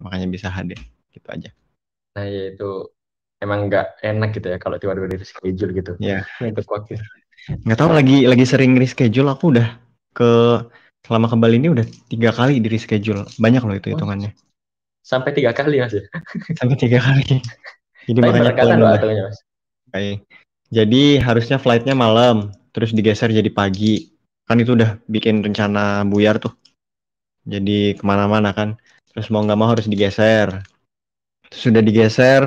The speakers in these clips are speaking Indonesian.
makanya bisa hadir gitu aja nah yaitu emang nggak enak gitu ya kalau tiba-tiba di reschedule gitu ya itu untuk waktu nggak tahu lagi lagi sering reschedule aku udah ke selama ke Bali ini udah tiga kali di reschedule banyak loh itu oh. hitungannya sampai tiga kali mas ya? sampai tiga kali jadi Tapi makanya kalau mas Jadi harusnya flightnya malam, terus digeser jadi pagi. Kan itu udah bikin rencana buyar tuh. Jadi kemana-mana kan terus mau nggak mau harus digeser terus sudah digeser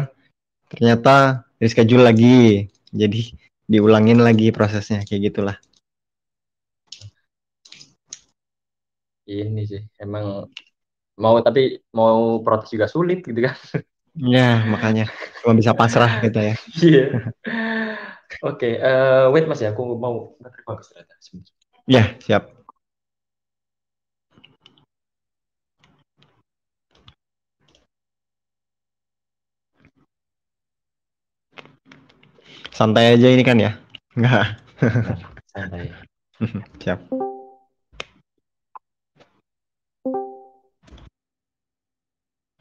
ternyata reschedule lagi jadi diulangin lagi prosesnya kayak gitulah ini sih emang mau tapi mau protes juga sulit gitu kan ya makanya cuma bisa pasrah gitu ya iya oke okay, uh, eh, wait mas ya aku mau ya yeah, siap santai aja ini kan ya? Enggak. santai. Siap.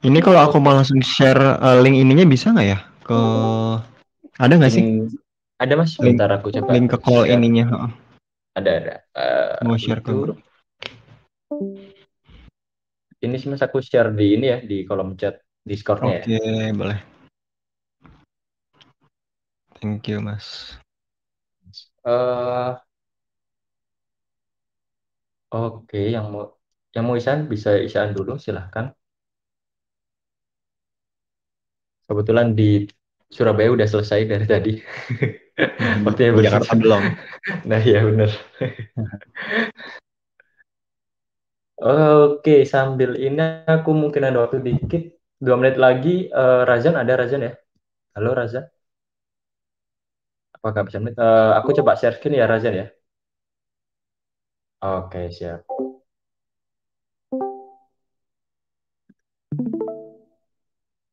Ini kalau aku mau langsung share uh, link ininya bisa nggak ya? Ke ada nggak sih? ada mas. Bentar aku coba. Link ke call share. ininya. Ada ada. Uh, mau share ke grup. Ini sih mas aku share di ini ya di kolom chat Discordnya. Ya. Oke okay, ya. boleh. Thank you, Mas. Uh, Oke, yang mau yang mau Isan bisa Isan dulu, silahkan. Kebetulan di Surabaya udah selesai dari tadi. Hmm, Jakarta belum. Nah, ya benar. Oke, sambil ini aku mungkin ada waktu dikit. Dua menit lagi, uh, Razan ada Razan ya? Halo Razan apa nggak bisa Uh, aku coba share screen ya Razan ya. Oke siap.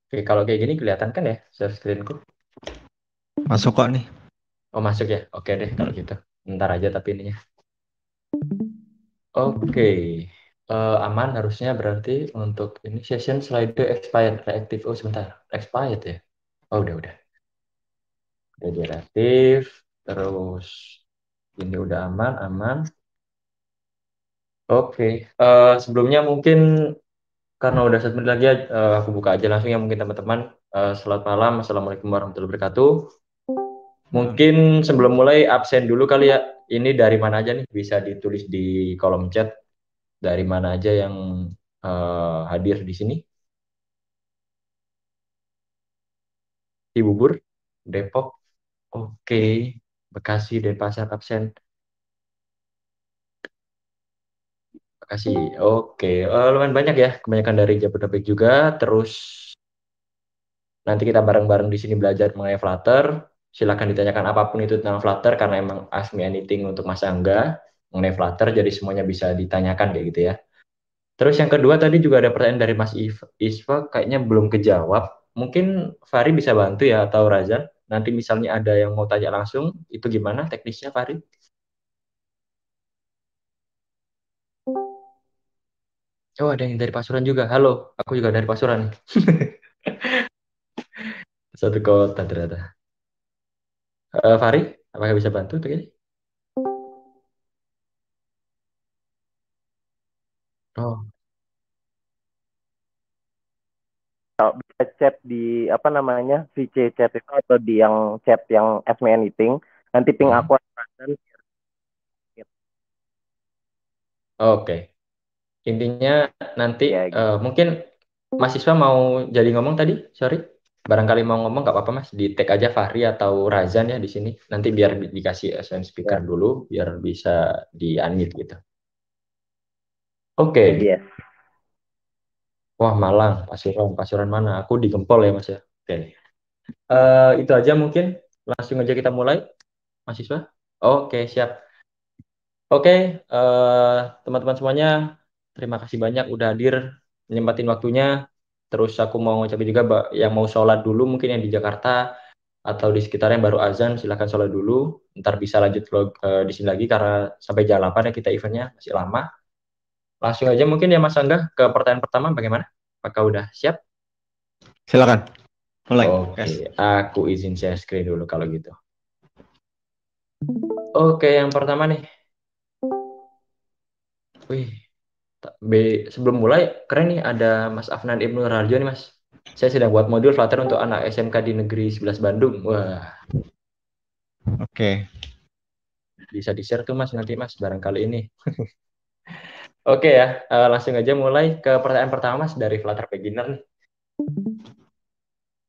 Oke kalau kayak gini kelihatan kan ya share screenku? Masuk kok nih. Oh masuk ya. Oke deh kalau gitu. Ntar aja tapi ininya. Oke. Uh, aman harusnya berarti untuk ini session slide expired reactive oh sebentar expired ya oh udah udah degeneratif terus ini udah aman aman oke okay. uh, eh, sebelumnya mungkin karena udah satu menit lagi uh, aku buka aja langsung ya mungkin teman-teman uh, selamat malam assalamualaikum warahmatullahi wabarakatuh mungkin sebelum mulai absen dulu kali ya ini dari mana aja nih bisa ditulis di kolom chat dari mana aja yang uh, hadir di sini Bur Depok Oke, Bekasi, Denpasar absen. Bekasi. Oke, Uh, lumayan banyak ya, kebanyakan dari Jabodetabek juga. Terus nanti kita bareng-bareng di sini belajar mengenai Flutter. Silahkan ditanyakan apapun itu tentang Flutter karena emang ask me anything untuk Mas Angga mengenai Flutter, jadi semuanya bisa ditanyakan kayak gitu ya. Terus yang kedua tadi juga ada pertanyaan dari Mas Isfa, kayaknya belum kejawab. Mungkin Fari bisa bantu ya atau Razan? nanti misalnya ada yang mau tanya langsung, itu gimana teknisnya Farid? Oh, ada yang dari Pasuruan juga. Halo, aku juga dari Pasuruan. Satu kota ternyata. Uh, Farid, apakah bisa bantu? Begini? Oh, kalau bisa chat di apa namanya VC chat itu atau di yang chat yang ask me anything nanti ping hmm. aku akan oke okay. intinya nanti ya, gitu. uh, mungkin mahasiswa mau jadi ngomong tadi sorry barangkali mau ngomong nggak apa-apa mas di tag aja Fahri atau Razan ya di sini nanti biar di dikasih SN speaker ya. dulu biar bisa di unmute gitu oke okay. yes. Wah, Malang, Pasuruan, Pasuruan mana? Aku di Gempol ya, Mas ya. Oke. Uh, itu aja mungkin. Langsung aja kita mulai, mahasiswa. Oke, siap. Oke, uh, teman-teman semuanya, terima kasih banyak udah hadir nyempatin waktunya. Terus aku mau ngucapin juga yang mau sholat dulu mungkin yang di Jakarta atau di sekitarnya yang baru azan silahkan sholat dulu. Ntar bisa lanjut vlog uh, di sini lagi karena sampai jam 8 ya kita eventnya masih lama. Langsung aja mungkin ya Mas Angga ke pertanyaan pertama bagaimana? Apakah udah siap? Silakan. Mulai. Oke, okay. aku izin share screen dulu kalau gitu. Oke, okay, yang pertama nih. Wih, B, sebelum mulai keren nih ada Mas Afnan Ibnu Rajo nih Mas. Saya sedang buat modul Flutter untuk anak SMK di Negeri 11 Bandung. Wah. Oke. Okay. Bisa di-share tuh Mas nanti Mas barangkali ini. Oke ya, eh, langsung aja mulai ke pertanyaan pertama mas dari Flutter Beginner nih.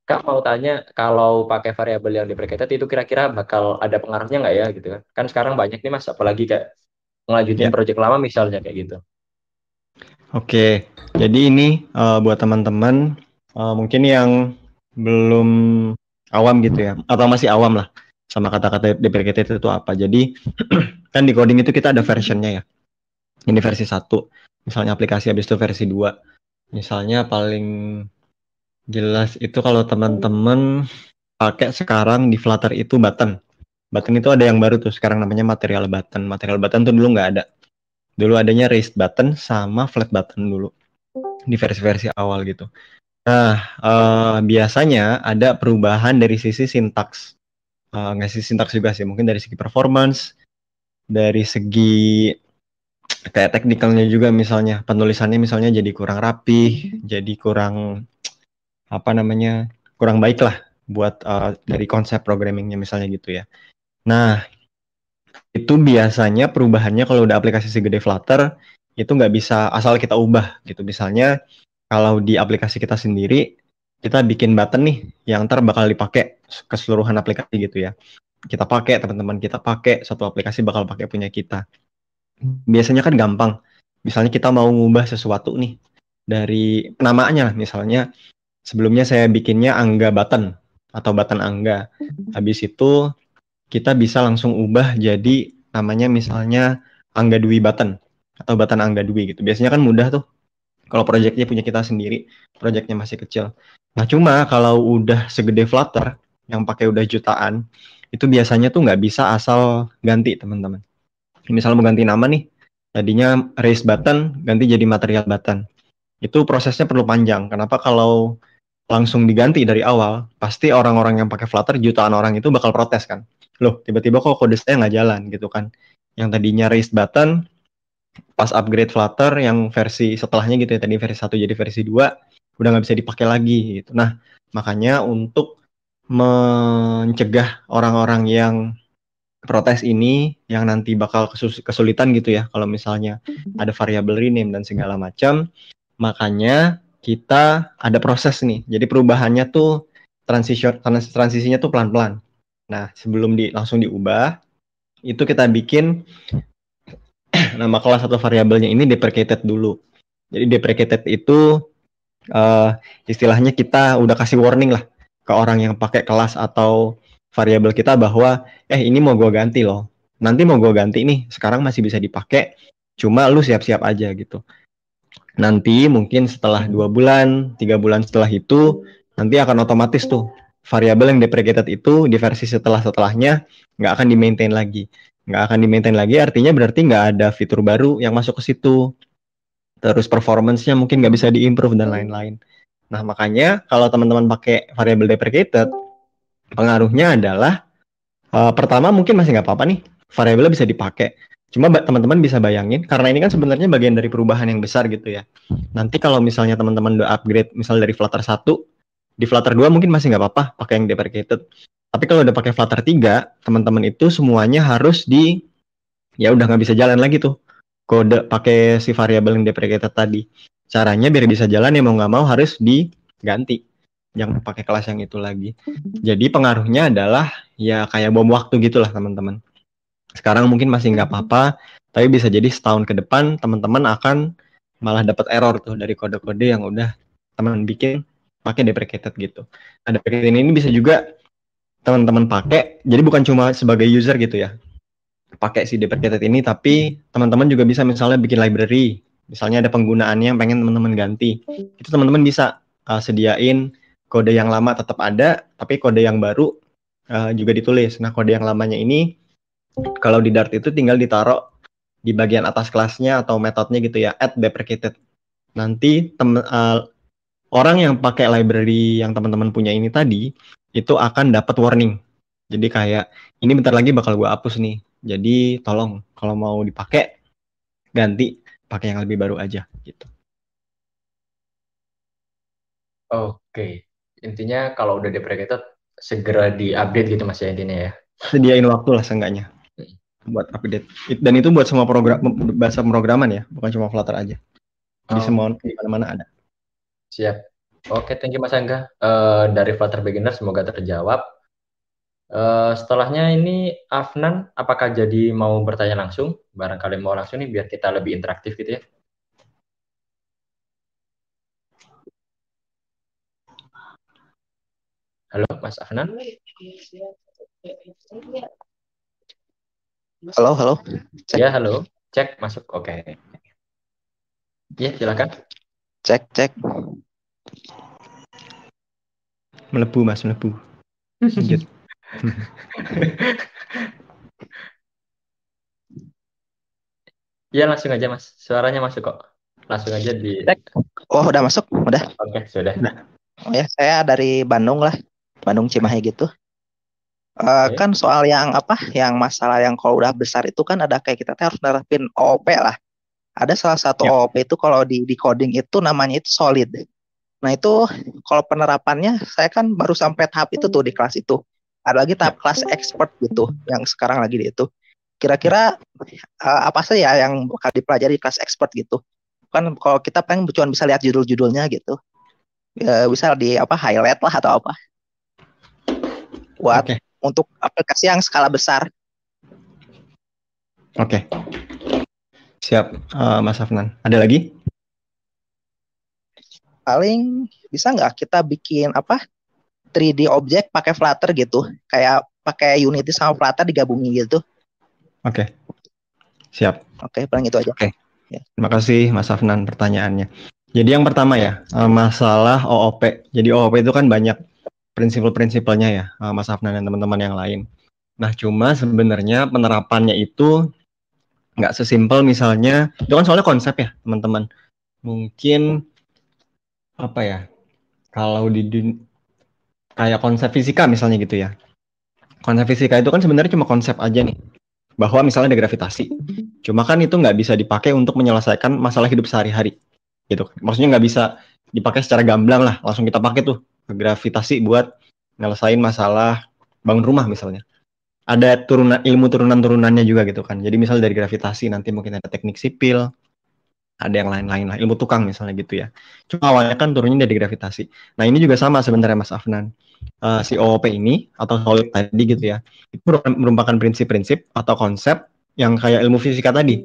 Kak mau tanya kalau pakai variabel yang diperketat itu kira-kira bakal ada pengaruhnya nggak ya gitu kan? Kan sekarang banyak nih mas, apalagi kayak ngelanjutin yeah. proyek lama misalnya kayak gitu. Oke, jadi ini uh, buat teman-teman uh, mungkin yang belum awam gitu ya, atau masih awam lah sama kata-kata deprecated itu apa. Jadi kan di coding itu kita ada versionnya ya ini versi 1 misalnya aplikasi habis itu versi 2 misalnya paling jelas itu kalau teman-teman pakai sekarang di Flutter itu button button itu ada yang baru tuh sekarang namanya material button material button tuh dulu nggak ada dulu adanya raised button sama flat button dulu di versi-versi awal gitu nah uh, biasanya ada perubahan dari sisi sintaks eh, nggak sih sintaks juga sih mungkin dari segi performance dari segi kayak teknikalnya juga misalnya penulisannya misalnya jadi kurang rapi jadi kurang apa namanya kurang baik lah buat uh, dari konsep programmingnya misalnya gitu ya nah itu biasanya perubahannya kalau udah aplikasi segede Flutter itu nggak bisa asal kita ubah gitu misalnya kalau di aplikasi kita sendiri kita bikin button nih yang ntar bakal dipakai keseluruhan aplikasi gitu ya kita pakai teman-teman kita pakai satu aplikasi bakal pakai punya kita biasanya kan gampang. Misalnya kita mau ngubah sesuatu nih dari namanya, lah misalnya sebelumnya saya bikinnya angga button atau button angga. Mm-hmm. Habis itu kita bisa langsung ubah jadi namanya misalnya angga dwi button atau button angga dwi gitu. Biasanya kan mudah tuh. Kalau proyeknya punya kita sendiri, proyeknya masih kecil. Nah cuma kalau udah segede Flutter yang pakai udah jutaan, itu biasanya tuh nggak bisa asal ganti teman-teman misalnya mau ganti nama nih tadinya Raise button ganti jadi material button itu prosesnya perlu panjang kenapa kalau langsung diganti dari awal pasti orang-orang yang pakai Flutter jutaan orang itu bakal protes kan loh tiba-tiba kok kode saya nggak jalan gitu kan yang tadinya Raise button pas upgrade Flutter yang versi setelahnya gitu ya tadi versi 1 jadi versi 2 udah nggak bisa dipakai lagi gitu nah makanya untuk mencegah orang-orang yang protes ini yang nanti bakal kesulitan gitu ya kalau misalnya mm-hmm. ada variabel rename dan segala macam. Makanya kita ada proses nih. Jadi perubahannya tuh transisi transisinya tuh pelan-pelan. Nah, sebelum di langsung diubah, itu kita bikin nama kelas atau variabelnya ini deprecated dulu. Jadi deprecated itu uh, istilahnya kita udah kasih warning lah ke orang yang pakai kelas atau variabel kita bahwa eh ini mau gue ganti loh nanti mau gue ganti nih sekarang masih bisa dipakai cuma lu siap-siap aja gitu nanti mungkin setelah dua bulan tiga bulan setelah itu nanti akan otomatis tuh variabel yang deprecated itu di versi setelah setelahnya nggak akan di maintain lagi nggak akan di maintain lagi artinya berarti nggak ada fitur baru yang masuk ke situ terus performancenya mungkin nggak bisa diimprove dan lain-lain nah makanya kalau teman-teman pakai variabel deprecated pengaruhnya adalah uh, pertama mungkin masih nggak apa-apa nih variabelnya bisa dipakai Cuma teman-teman bisa bayangin karena ini kan sebenarnya bagian dari perubahan yang besar gitu ya. Nanti kalau misalnya teman-teman udah upgrade misal dari Flutter 1 di Flutter 2 mungkin masih nggak apa-apa pakai yang deprecated. Tapi kalau udah pakai Flutter 3, teman-teman itu semuanya harus di ya udah nggak bisa jalan lagi tuh kode pakai si variabel yang deprecated tadi. Caranya biar bisa jalan ya mau nggak mau harus diganti yang pakai kelas yang itu lagi. Mm-hmm. Jadi pengaruhnya adalah ya kayak bom waktu gitulah teman-teman. Sekarang mungkin masih nggak mm-hmm. apa-apa, tapi bisa jadi setahun ke depan teman-teman akan malah dapat error tuh dari kode-kode yang udah teman bikin pakai deprecated gitu. Nah, deprecated ini bisa juga teman-teman pakai. Jadi bukan cuma sebagai user gitu ya. Pakai si deprecated ini tapi teman-teman juga bisa misalnya bikin library. Misalnya ada penggunaannya yang pengen teman-teman ganti. Itu teman-teman bisa uh, sediain kode yang lama tetap ada, tapi kode yang baru uh, juga ditulis. Nah, kode yang lamanya ini kalau di Dart itu tinggal ditaruh di bagian atas kelasnya atau metodenya gitu ya, add deprecated. Nanti tem uh, orang yang pakai library yang teman-teman punya ini tadi itu akan dapat warning. Jadi kayak ini bentar lagi bakal gue hapus nih. Jadi tolong kalau mau dipakai ganti pakai yang lebih baru aja gitu. Oke intinya kalau udah deprecated segera diupdate gitu mas ya intinya ya. Sediain waktu lah seenggaknya hmm. buat update. Dan itu buat semua program bahasa pemrograman ya, bukan cuma Flutter aja. Di oh. semua di mana-mana ada. Siap. Oke, okay, thank you Mas Angga. Uh, dari Flutter Beginner semoga terjawab. Uh, setelahnya ini Afnan, apakah jadi mau bertanya langsung? Barangkali mau langsung nih biar kita lebih interaktif gitu ya. Halo, Mas Afnan. Halo, halo. Cek. Ya, halo. Cek masuk. Oke. Okay. Ya, silakan. Cek, cek. Melebu, Mas, melebu. Lanjut. ya, langsung aja, Mas. Suaranya masuk kok. Langsung aja di... Cek. Oh, udah masuk? Udah? Oke, okay, sudah. Udah. Oh, ya, saya dari Bandung lah. Bandung Cimahi gitu. Uh, eh, okay. kan soal yang apa yang masalah yang kalau udah besar itu kan ada kayak kita harus nerapin OP lah ada salah satu yeah. OOP itu kalau di, di coding itu namanya itu solid nah itu kalau penerapannya saya kan baru sampai tahap itu tuh di kelas itu ada lagi tahap yeah. kelas expert gitu yang sekarang lagi di itu kira-kira uh, apa sih ya yang bakal dipelajari kelas expert gitu kan kalau kita pengen cuma bisa lihat judul-judulnya gitu uh, bisa di apa highlight lah atau apa buat okay. untuk aplikasi yang skala besar. Oke. Okay. Siap, uh, Mas Afnan. Ada lagi? Paling bisa nggak kita bikin apa 3D objek pakai Flutter gitu, kayak pakai Unity sama Flutter digabungin gitu. Oke. Okay. Siap. Oke, okay, paling itu aja. Oke. Okay. Ya. Terima kasih Mas Afnan pertanyaannya. Jadi yang pertama ya, eh, masalah OOP. Jadi OOP itu kan banyak prinsipal-prinsipalnya ya eh, Mas Afnan dan teman-teman yang lain. Nah cuma sebenarnya penerapannya itu nggak sesimpel misalnya itu kan soalnya konsep ya teman-teman. Mungkin apa ya kalau di dunia kayak konsep fisika misalnya gitu ya. Konsep fisika itu kan sebenarnya cuma konsep aja nih bahwa misalnya ada gravitasi. Cuma kan itu nggak bisa dipakai untuk menyelesaikan masalah hidup sehari-hari gitu. Kan. Maksudnya nggak bisa dipakai secara gamblang lah langsung kita pakai tuh gravitasi buat ngelesain masalah bangun rumah misalnya. Ada turunan ilmu turunan-turunannya juga gitu kan. Jadi misalnya dari gravitasi nanti mungkin ada teknik sipil, ada yang lain-lain lah, ilmu tukang misalnya gitu ya. Cuma awalnya kan turunnya dari gravitasi. Nah ini juga sama sebenarnya Mas Afnan. Uh, si OOP ini atau solid tadi gitu ya, itu merupakan prinsip-prinsip atau konsep yang kayak ilmu fisika tadi.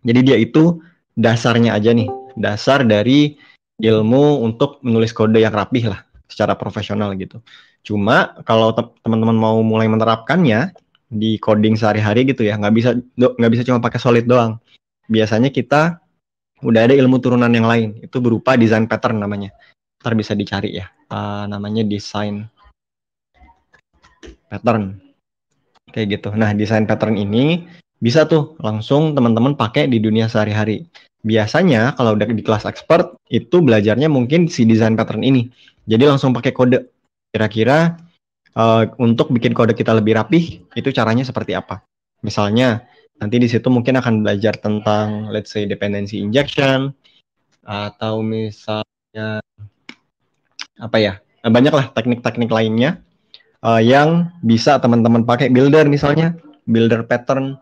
Jadi dia itu dasarnya aja nih, dasar dari ilmu untuk menulis kode yang rapih lah secara profesional gitu. Cuma kalau teman-teman mau mulai menerapkannya di coding sehari-hari gitu ya, nggak bisa nggak bisa cuma pakai solid doang. Biasanya kita udah ada ilmu turunan yang lain, itu berupa design pattern namanya. Ntar bisa dicari ya, uh, namanya design pattern kayak gitu. Nah, design pattern ini bisa tuh langsung teman-teman pakai di dunia sehari-hari. Biasanya kalau udah di kelas expert itu belajarnya mungkin si desain pattern ini. Jadi langsung pakai kode. Kira-kira uh, untuk bikin kode kita lebih rapih itu caranya seperti apa? Misalnya nanti di situ mungkin akan belajar tentang let's say dependency injection atau misalnya apa ya? Banyaklah teknik-teknik lainnya uh, yang bisa teman-teman pakai builder misalnya, builder pattern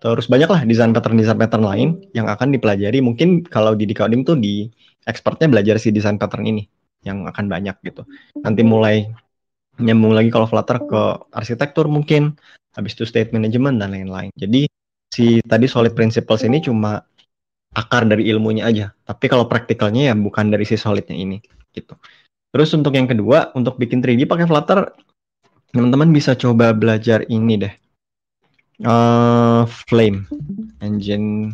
Terus banyaklah desain pattern-desain pattern lain yang akan dipelajari. Mungkin kalau di decoding tuh di expertnya belajar si desain pattern ini yang akan banyak gitu. Nanti hmm. mulai nyambung lagi kalau Flutter ke arsitektur mungkin, habis itu state management dan lain-lain. Jadi si tadi solid principles ini cuma akar dari ilmunya aja. Tapi kalau praktikalnya ya bukan dari si solidnya ini gitu. Terus untuk yang kedua, untuk bikin 3D pakai Flutter, teman-teman bisa coba belajar ini deh uh, Flame engine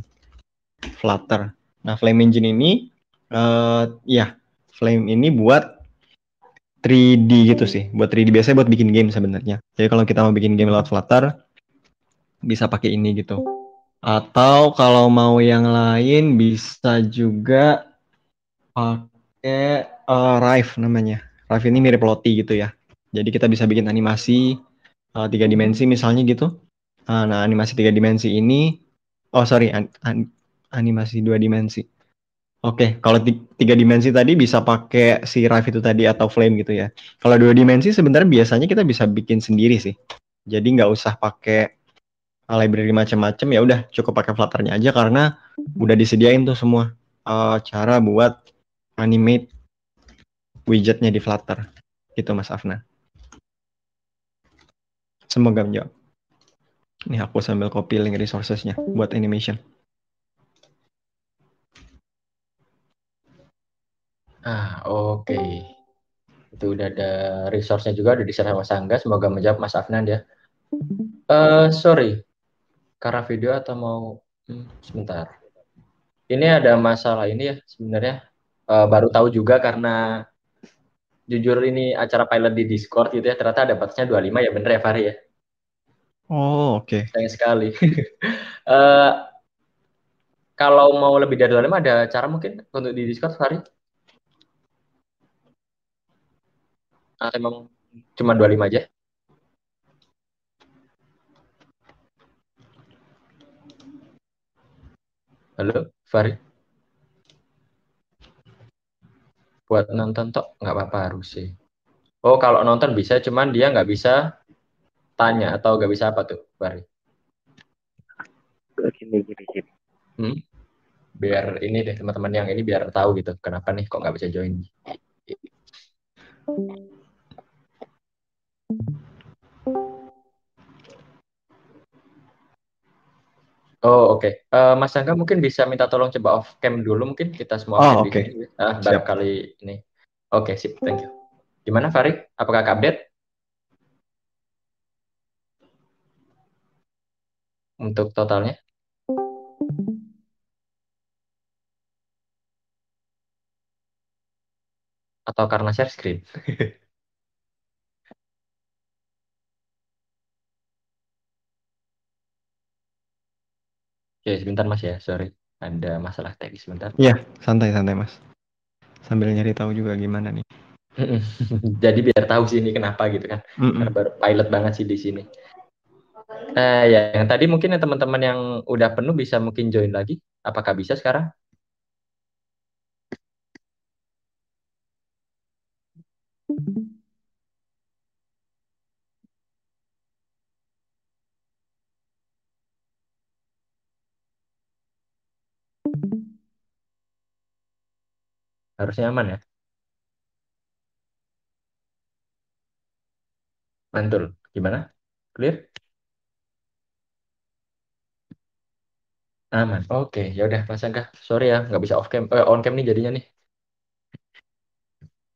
Flutter. Nah, Flame engine ini uh, ya Flame ini buat 3D gitu sih, buat 3D biasanya buat bikin game sebenarnya. Jadi kalau kita mau bikin game lewat Flutter bisa pakai ini gitu. Atau kalau mau yang lain bisa juga pakai uh, Rive namanya. Rive ini mirip Lottie gitu ya. Jadi kita bisa bikin animasi uh, tiga dimensi misalnya gitu Uh, nah, animasi tiga dimensi ini, oh sorry, an an animasi dua dimensi. Oke, okay, kalau tiga dimensi tadi bisa pakai si Rive itu tadi atau Flame gitu ya. Kalau dua dimensi sebenarnya biasanya kita bisa bikin sendiri sih. Jadi nggak usah pakai library macam-macam ya udah cukup pakai Flutternya aja karena udah disediain tuh semua uh, cara buat animate widgetnya di Flutter. Gitu Mas Afna. Semoga menjawab. Ini aku sambil copy link resourcesnya buat animation. Ah, oke. Okay. Itu udah ada resource-nya juga, udah diserah sama Sangga. Semoga menjawab Mas Afnan ya. Uh, sorry, karena video atau mau hmm, sebentar. Ini ada masalah ini ya sebenarnya. Uh, baru tahu juga karena jujur ini acara pilot di Discord gitu ya, ternyata ada batasnya 25 ya bener ya Fahri ya? Oh, oke. Okay. Sayang sekali. uh, kalau mau lebih dari lima ada cara mungkin untuk di Discord hari? Atau memang cuma 25 aja? Halo, Fahri? Buat nonton tok nggak apa-apa harus sih. Oh, kalau nonton bisa, cuman dia nggak bisa tanya atau gak bisa apa tuh Bari? Gini gini gini. Hmm? Biar ini deh teman-teman yang ini biar tahu gitu kenapa nih kok nggak bisa join. Oh oke, okay. uh, eh, Mas Angga mungkin bisa minta tolong coba off cam dulu mungkin kita semua. Oh oke. Okay. Ah, kali ini. Oke okay, sip, thank you. Gimana Farid? Apakah update? untuk totalnya? Atau karena share screen? Oke, sebentar Mas ya, sorry. Ada masalah teknis sebentar. Iya, santai-santai Mas. Sambil nyari tahu juga gimana nih. Jadi biar tahu sih ini kenapa gitu kan. Mm -mm. baru pilot banget sih di sini. Nah, ya yang tadi mungkin yang teman-teman yang udah penuh bisa mungkin join lagi. Apakah bisa sekarang? Harusnya aman ya. Mantul. Gimana? Clear? Aman. Oke, ya udah Mas Angga. Sorry ya, nggak bisa off cam eh, on cam nih jadinya nih.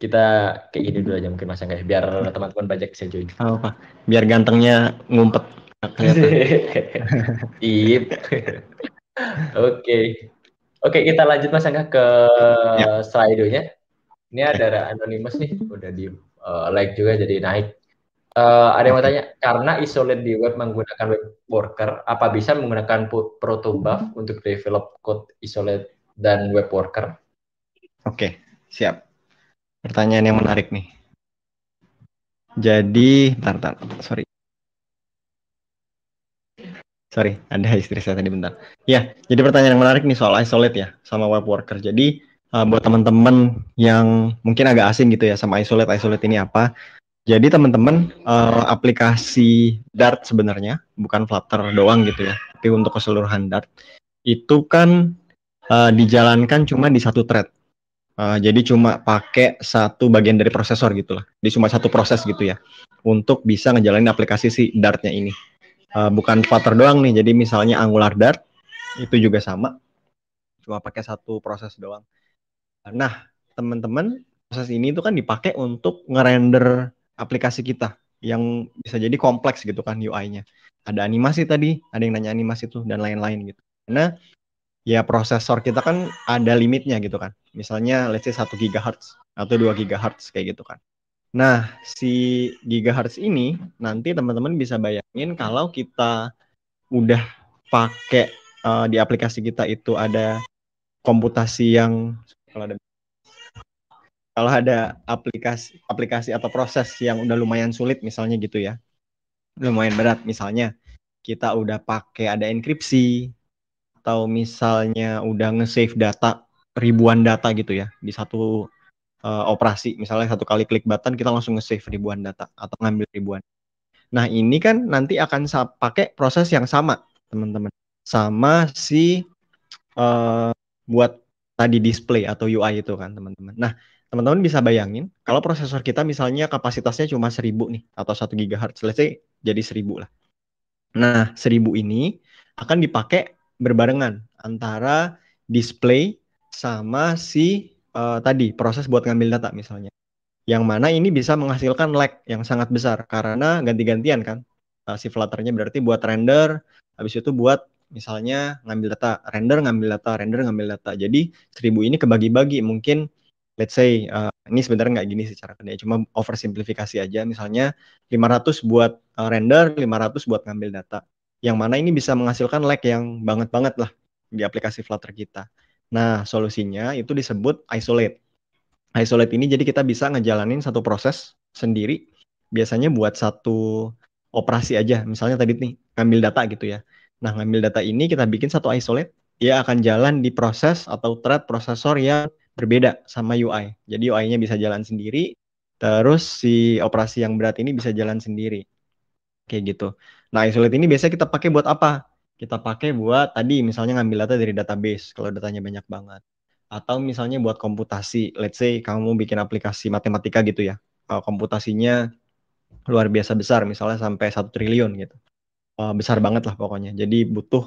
Kita kayak gini dulu aja mungkin Mas Angga ya, biar teman-teman banyak bisa join. Oh, apa? Biar gantengnya ngumpet. Oke. Oke, kita lanjut Mas Angga ke ya. slide nya Ini ada Anonymous nih, udah di uh, like juga jadi naik. Uh, ada yang mau tanya, karena isolate di web menggunakan web worker, apa bisa menggunakan protobuf hmm. untuk develop code isolate dan web worker? Oke, siap. Pertanyaan yang menarik nih. Jadi, bentar, bentar, sorry. Sorry, ada istri saya tadi bentar. Ya, jadi pertanyaan yang menarik nih soal isolate ya, sama web worker. Jadi, uh, buat teman-teman yang mungkin agak asing gitu ya sama isolate, isolate ini apa, jadi teman-teman uh, aplikasi Dart sebenarnya bukan Flutter doang gitu ya, tapi untuk keseluruhan Dart itu kan uh, dijalankan cuma di satu thread. Uh, jadi cuma pakai satu bagian dari prosesor gitulah. lah. cuma satu proses gitu ya untuk bisa ngejalanin aplikasi si Dartnya ini. Uh, bukan Flutter doang nih. Jadi misalnya Angular Dart itu juga sama. Cuma pakai satu proses doang. Nah, teman-teman, proses ini itu kan dipakai untuk ngerender aplikasi kita yang bisa jadi kompleks gitu kan UI-nya. Ada animasi tadi, ada yang nanya animasi itu dan lain-lain gitu. Karena ya prosesor kita kan ada limitnya gitu kan. Misalnya let's say 1 GHz atau 2 GHz kayak gitu kan. Nah, si GHz ini nanti teman-teman bisa bayangin kalau kita udah pakai uh, di aplikasi kita itu ada komputasi yang kalau ada kalau ada aplikasi aplikasi atau proses yang udah lumayan sulit misalnya gitu ya lumayan berat misalnya kita udah pakai ada enkripsi atau misalnya udah nge-save data ribuan data gitu ya di satu uh, operasi misalnya satu kali klik button kita langsung nge-save ribuan data atau ngambil ribuan nah ini kan nanti akan pakai proses yang sama teman-teman sama si uh, buat tadi display atau UI itu kan teman-teman nah teman-teman bisa bayangin kalau prosesor kita misalnya kapasitasnya cuma 1000 nih atau 1 GHz, selesai jadi 1000 lah. Nah, 1000 ini akan dipakai berbarengan antara display sama si uh, tadi proses buat ngambil data misalnya. Yang mana ini bisa menghasilkan lag yang sangat besar karena ganti-gantian kan. Uh, si flutternya berarti buat render, habis itu buat misalnya ngambil data, render ngambil data, render ngambil data. Jadi seribu ini kebagi-bagi mungkin let's say uh, ini sebenarnya nggak gini secara kerja, cuma oversimplifikasi aja. Misalnya 500 buat uh, render, 500 buat ngambil data. Yang mana ini bisa menghasilkan lag yang banget-banget lah di aplikasi Flutter kita. Nah, solusinya itu disebut isolate. Isolate ini jadi kita bisa ngejalanin satu proses sendiri, biasanya buat satu operasi aja. Misalnya tadi nih, ngambil data gitu ya. Nah, ngambil data ini kita bikin satu isolate, ia akan jalan di proses atau thread prosesor yang berbeda sama UI. Jadi UI-nya bisa jalan sendiri, terus si operasi yang berat ini bisa jalan sendiri. Kayak gitu. Nah, isolate ini biasanya kita pakai buat apa? Kita pakai buat tadi misalnya ngambil data dari database kalau datanya banyak banget. Atau misalnya buat komputasi, let's say kamu bikin aplikasi matematika gitu ya. Eh, komputasinya luar biasa besar, misalnya sampai satu triliun gitu. Eh, besar banget lah pokoknya. Jadi butuh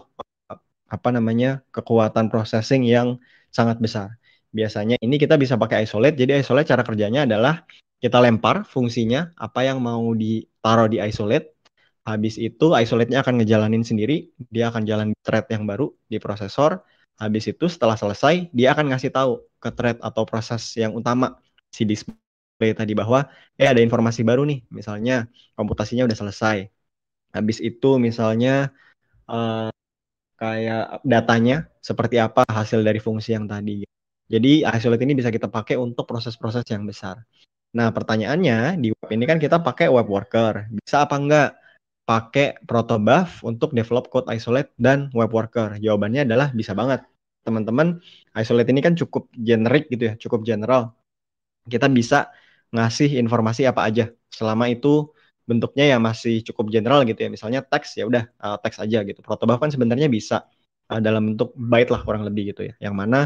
eh, apa namanya kekuatan processing yang sangat besar biasanya ini kita bisa pakai isolate. Jadi isolate cara kerjanya adalah kita lempar fungsinya apa yang mau ditaruh di isolate. Habis itu isolate-nya akan ngejalanin sendiri, dia akan jalan thread yang baru di prosesor. Habis itu setelah selesai, dia akan ngasih tahu ke thread atau proses yang utama si display tadi bahwa eh ada informasi baru nih, misalnya komputasinya udah selesai. Habis itu misalnya uh, kayak datanya seperti apa hasil dari fungsi yang tadi. Gitu jadi isolate ini bisa kita pakai untuk proses-proses yang besar. Nah, pertanyaannya di web ini kan kita pakai web worker. Bisa apa enggak pakai protobuf untuk develop code isolate dan web worker? Jawabannya adalah bisa banget. Teman-teman, isolate ini kan cukup generic gitu ya, cukup general. Kita bisa ngasih informasi apa aja selama itu bentuknya ya masih cukup general gitu ya. Misalnya teks ya udah uh, teks aja gitu. Protobuf kan sebenarnya bisa uh, dalam bentuk byte lah kurang lebih gitu ya. Yang mana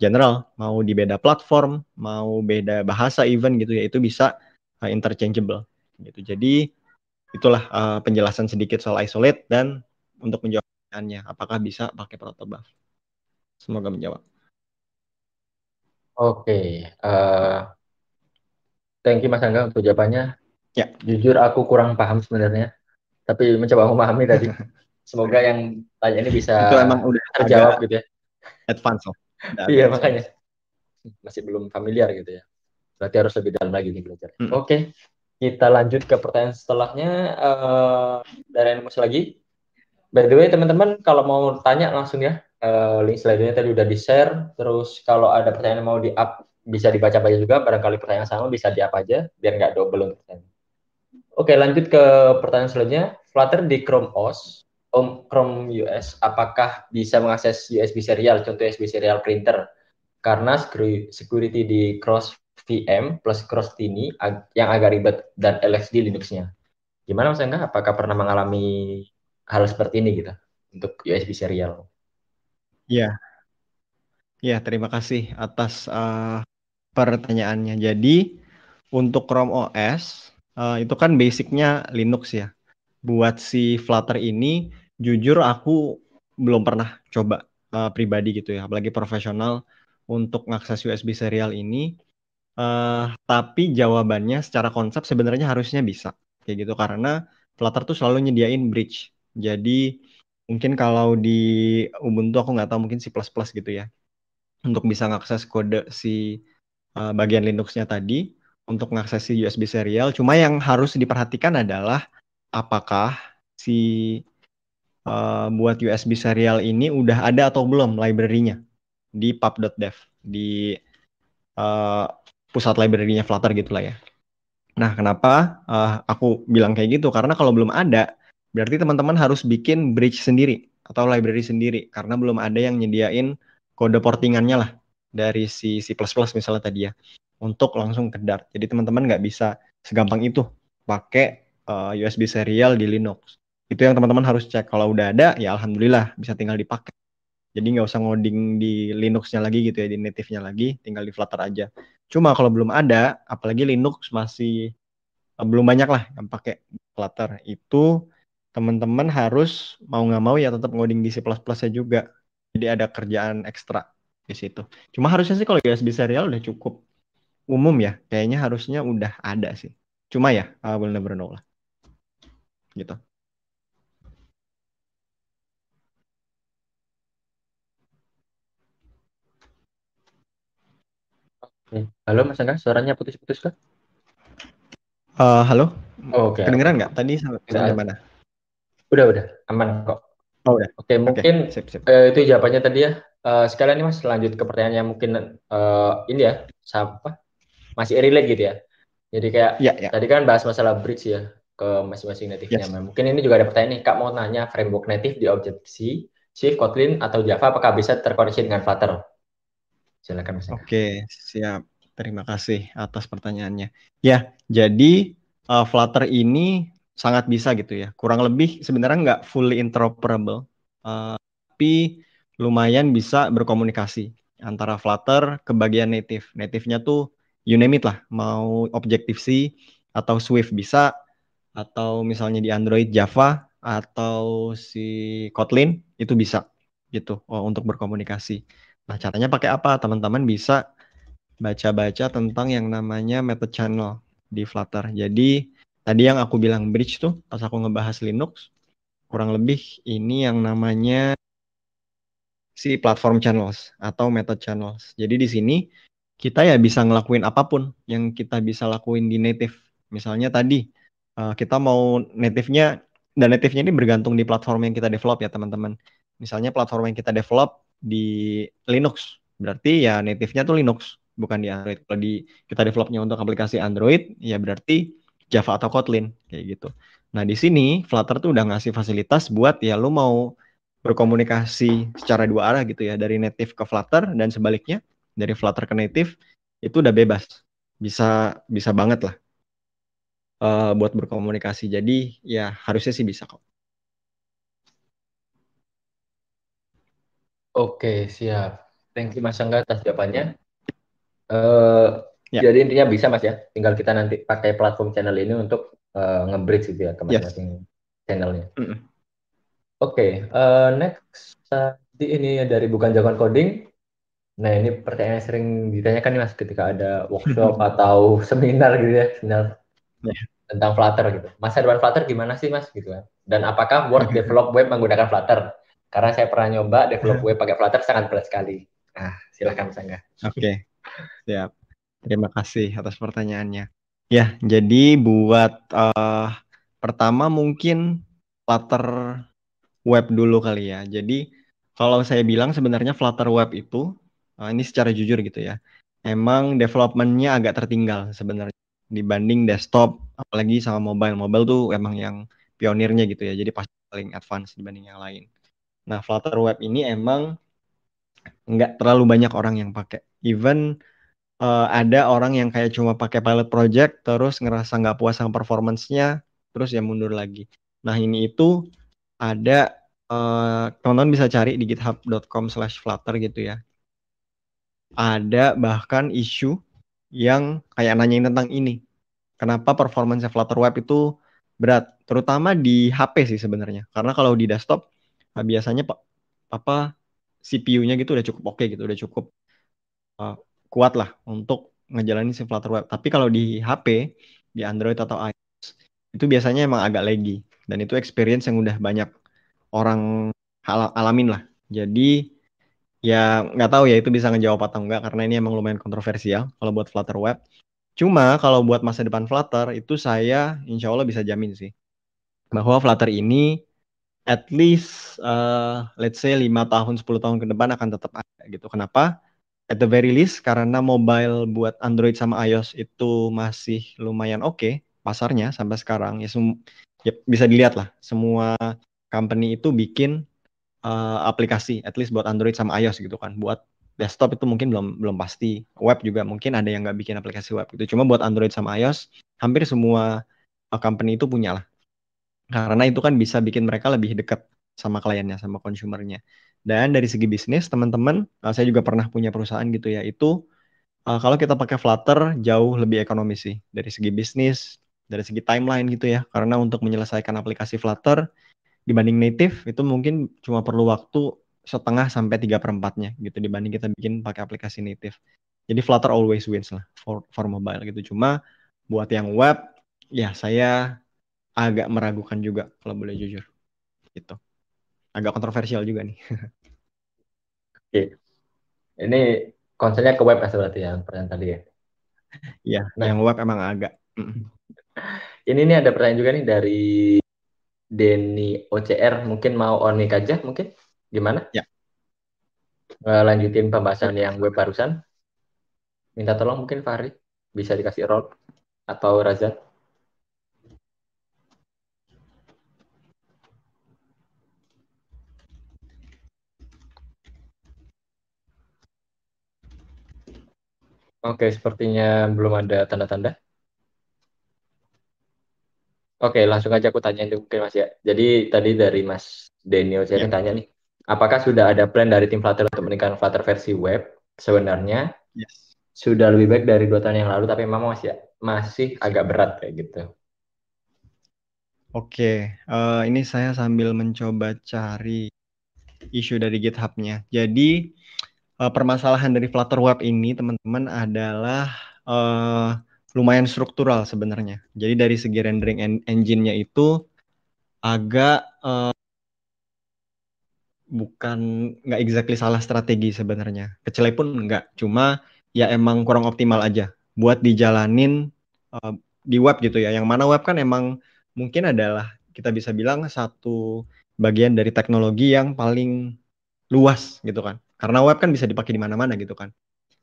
general mau di beda platform, mau beda bahasa even gitu ya itu bisa uh, interchangeable gitu. Jadi itulah uh, penjelasan sedikit soal isolate dan untuk menjawabnya apakah bisa pakai protobuf. Semoga menjawab. Oke, okay. uh, thank you Mas Angga untuk jawabannya. Ya. Jujur aku kurang paham sebenarnya, tapi mencoba memahami tadi. semoga yang tanya ini bisa itu emang udah terjawab gitu ya advance loh iya makanya masih belum familiar gitu ya berarti harus lebih dalam lagi nih belajar hmm. oke kita lanjut ke pertanyaan setelahnya uh, dari animus lagi by the way teman-teman kalau mau tanya langsung ya uh, link selanjutnya tadi udah di share terus kalau ada pertanyaan mau di up bisa dibaca baca juga barangkali pertanyaan sama bisa di up aja biar nggak double untuk pertanyaan Oke, lanjut ke pertanyaan selanjutnya. Flutter di Chrome OS Chrome US apakah bisa mengakses USB serial contoh USB serial printer karena security di cross VM plus cross tini yang agak ribet dan LX di Linuxnya. Gimana Mas Angga? Apakah pernah mengalami hal seperti ini gitu untuk USB serial? Ya, ya terima kasih atas uh, pertanyaannya. Jadi untuk Chrome OS uh, eh, itu kan basicnya Linux ya. Buat si Flutter ini jujur aku belum pernah coba uh, pribadi gitu ya, apalagi profesional untuk mengakses USB serial ini. Uh, tapi jawabannya secara konsep sebenarnya harusnya bisa kayak gitu karena Flutter tuh selalu nyediain bridge. Jadi mungkin kalau di Ubuntu aku nggak tahu mungkin si plus plus gitu ya untuk bisa mengakses kode si uh, bagian Linuxnya tadi untuk mengakses si USB serial. Cuma yang harus diperhatikan adalah apakah si Eh, buat USB serial ini udah ada atau belum library-nya di pub.dev di uh, pusat library-nya Flutter gitulah ya. Nah, kenapa uh, aku bilang kayak gitu? Karena kalau belum ada, berarti teman-teman harus bikin bridge sendiri atau library sendiri karena belum ada yang nyediain kode portingannya lah dari si C++ misalnya tadi ya untuk langsung ke Dart. Jadi teman-teman nggak bisa segampang itu pakai uh, USB serial di Linux itu yang teman-teman harus cek kalau udah ada ya alhamdulillah bisa tinggal dipakai jadi nggak usah ngoding di Linuxnya lagi gitu ya di native-nya lagi tinggal di Flutter aja cuma kalau belum ada apalagi Linux masih eh, belum banyak lah yang pakai Flutter itu teman-teman harus mau nggak mau ya tetap ngoding di C++ nya juga jadi ada kerjaan ekstra di situ cuma harusnya sih kalau USB serial udah cukup umum ya kayaknya harusnya udah ada sih cuma ya I uh, will never lah gitu Hmm. Halo Mas Angga, suaranya putus-putus kah? Uh, halo. Oh, Oke. Okay. Kedengeran nggak? Tadi sampai Bisa. mana? Udah udah, aman kok. Oh Oke, okay, mungkin Sip, sip. Uh, itu jawabannya tadi ya. Uh, sekalian nih Mas, lanjut ke pertanyaan yang mungkin uh, ini ya, siapa? Masih relate gitu ya. Jadi kayak ya, ya. tadi kan bahas masalah bridge ya ke masing-masing native-nya. Yes. Nah, mungkin ini juga ada pertanyaan nih, Kak mau nanya framework native di Objective-C, Swift, Kotlin, atau Java apakah bisa terkoneksi dengan Flutter? Silakan Mas Oke, siap. Terima kasih atas pertanyaannya. Ya, jadi uh, Flutter ini sangat bisa gitu ya. Kurang lebih sebenarnya nggak fully interoperable, uh, tapi lumayan bisa berkomunikasi antara Flutter ke bagian native. Native-nya tuh you name it lah, mau Objective-C atau Swift bisa, atau misalnya di Android Java atau si Kotlin itu bisa gitu oh, untuk berkomunikasi. Nah, caranya pakai apa? Teman-teman bisa baca-baca tentang yang namanya method channel di Flutter. Jadi, tadi yang aku bilang bridge tuh pas aku ngebahas Linux, kurang lebih ini yang namanya si platform channels atau method channels. Jadi di sini kita ya bisa ngelakuin apapun yang kita bisa lakuin di native. Misalnya tadi eh, kita mau native-nya dan native-nya ini bergantung di platform yang kita develop ya teman-teman. Misalnya platform yang kita develop di Linux. Berarti ya native-nya tuh Linux, bukan di Android. Kalau di kita developnya untuk aplikasi Android, ya berarti Java atau Kotlin kayak gitu. Nah di sini Flutter tuh udah ngasih fasilitas buat ya lu mau berkomunikasi secara dua arah gitu ya dari native ke Flutter dan sebaliknya dari Flutter ke native itu udah bebas bisa bisa banget lah uh, buat berkomunikasi. Jadi ya harusnya sih bisa kok. Oke, siap. Thank you Mas Angga atas jawabannya. Uh, eh, eh, yeah. Jadi intinya bisa Mas ya, tinggal kita nanti pakai platform channel ini untuk uh, nge-bridge gitu ya ke masing-masing yes. channelnya. Mm -hmm. Oke, okay, uh, next uh, ini dari bukan jagoan coding. Nah ini pertanyaan sering ditanyakan nih Mas ketika ada workshop atau seminar gitu ya, seminar yeah. tentang Flutter gitu. Masa depan Flutter gimana sih Mas gitu kan? Dan apakah work develop web menggunakan Flutter? Karena saya pernah nyoba develop web iya. pakai Flutter sangat berat sekali. Nah, silahkan Mas Oke, okay. siap. Terima kasih atas pertanyaannya. Ya, jadi buat uh, pertama mungkin Flutter web dulu kali ya. Jadi kalau saya bilang sebenarnya Flutter web itu, uh, ini secara jujur gitu ya, emang developmentnya agak tertinggal sebenarnya dibanding desktop, apalagi sama mobile. Mobile tuh emang yang pionirnya gitu ya, jadi pasti paling advance dibanding yang lain. Nah, Flutter Web ini emang nggak terlalu banyak orang yang pakai. Even uh, ada orang yang kayak cuma pakai pilot project, terus ngerasa nggak puas sama performancenya, terus ya mundur lagi. Nah, ini itu ada uh, eh, teman-teman bisa cari di github.com slash flutter gitu ya. Ada bahkan isu yang kayak nanyain tentang ini. Kenapa performance Flutter Web itu berat, terutama di HP sih sebenarnya. Karena kalau di desktop nah, biasanya pak apa CPU-nya gitu udah cukup oke okay gitu udah cukup uh, eh, kuat lah untuk ngejalanin si Flutter Web tapi kalau di HP di Android atau iOS itu biasanya emang agak laggy dan itu experience yang udah banyak orang alamin lah jadi ya nggak tahu ya itu bisa ngejawab atau enggak karena ini emang lumayan kontroversial kalau buat Flutter Web Cuma kalau buat masa depan Flutter itu saya insya Allah bisa jamin sih bahwa Flutter ini at least uh, let's say 5 tahun 10 tahun ke depan akan tetap ada gitu. Kenapa? At the very least karena mobile buat Android sama iOS itu masih lumayan oke okay, pasarnya sampai sekarang ya, ya bisa dilihat lah semua company itu bikin uh, aplikasi at least buat Android sama iOS gitu kan. Buat desktop itu mungkin belum belum pasti web juga mungkin ada yang nggak bikin aplikasi web gitu cuma buat Android sama iOS hampir semua eh, company itu punya lah karena itu kan bisa bikin mereka lebih dekat sama kliennya sama konsumernya dan dari segi bisnis teman-teman uh, saya juga pernah punya perusahaan gitu ya itu uh, kalau kita pakai Flutter jauh lebih ekonomis sih dari segi bisnis dari segi timeline gitu ya karena untuk menyelesaikan aplikasi Flutter dibanding native itu mungkin cuma perlu waktu setengah sampai tiga perempatnya gitu dibanding kita bikin pakai aplikasi native jadi Flutter always wins lah for for mobile gitu cuma buat yang web ya saya agak meragukan juga kalau boleh jujur. Gitu. Agak kontroversial juga nih. Oke. Ini konsepnya ke web ya, berarti yang pertanyaan tadi ya. Iya, nah, yang web emang agak. ini nih ada pertanyaan juga nih dari Denny OCR mungkin mau onik aja mungkin gimana? Ya. Eh, lanjutin pembahasan yang web barusan. Minta tolong mungkin Fahri bisa dikasih roll atau Razat. Oke, sepertinya belum ada tanda-tanda. Oke, langsung aja aku tanya itu mungkin Mas ya. Jadi tadi dari Mas Daniel saya yeah. tanya nih, apakah sudah ada plan dari tim Flutter untuk meningkatkan Flutter versi web? Sebenarnya yes. sudah lebih baik dari dua tahun yang lalu, tapi memang masih ya, masih agak berat kayak gitu. Oke, uh, ini saya sambil mencoba cari isu dari GitHub-nya. Jadi uh, permasalahan dari Flutter Web ini teman-teman adalah uh, lumayan struktural sebenarnya. Jadi dari segi rendering en engine-nya itu agak uh, bukan nggak exactly salah strategi sebenarnya. Kecelai pun nggak, cuma ya emang kurang optimal aja buat dijalanin uh, di web gitu ya. Yang mana web kan emang mungkin adalah kita bisa bilang satu bagian dari teknologi yang paling luas gitu kan. Karena web kan bisa dipakai di mana-mana gitu kan.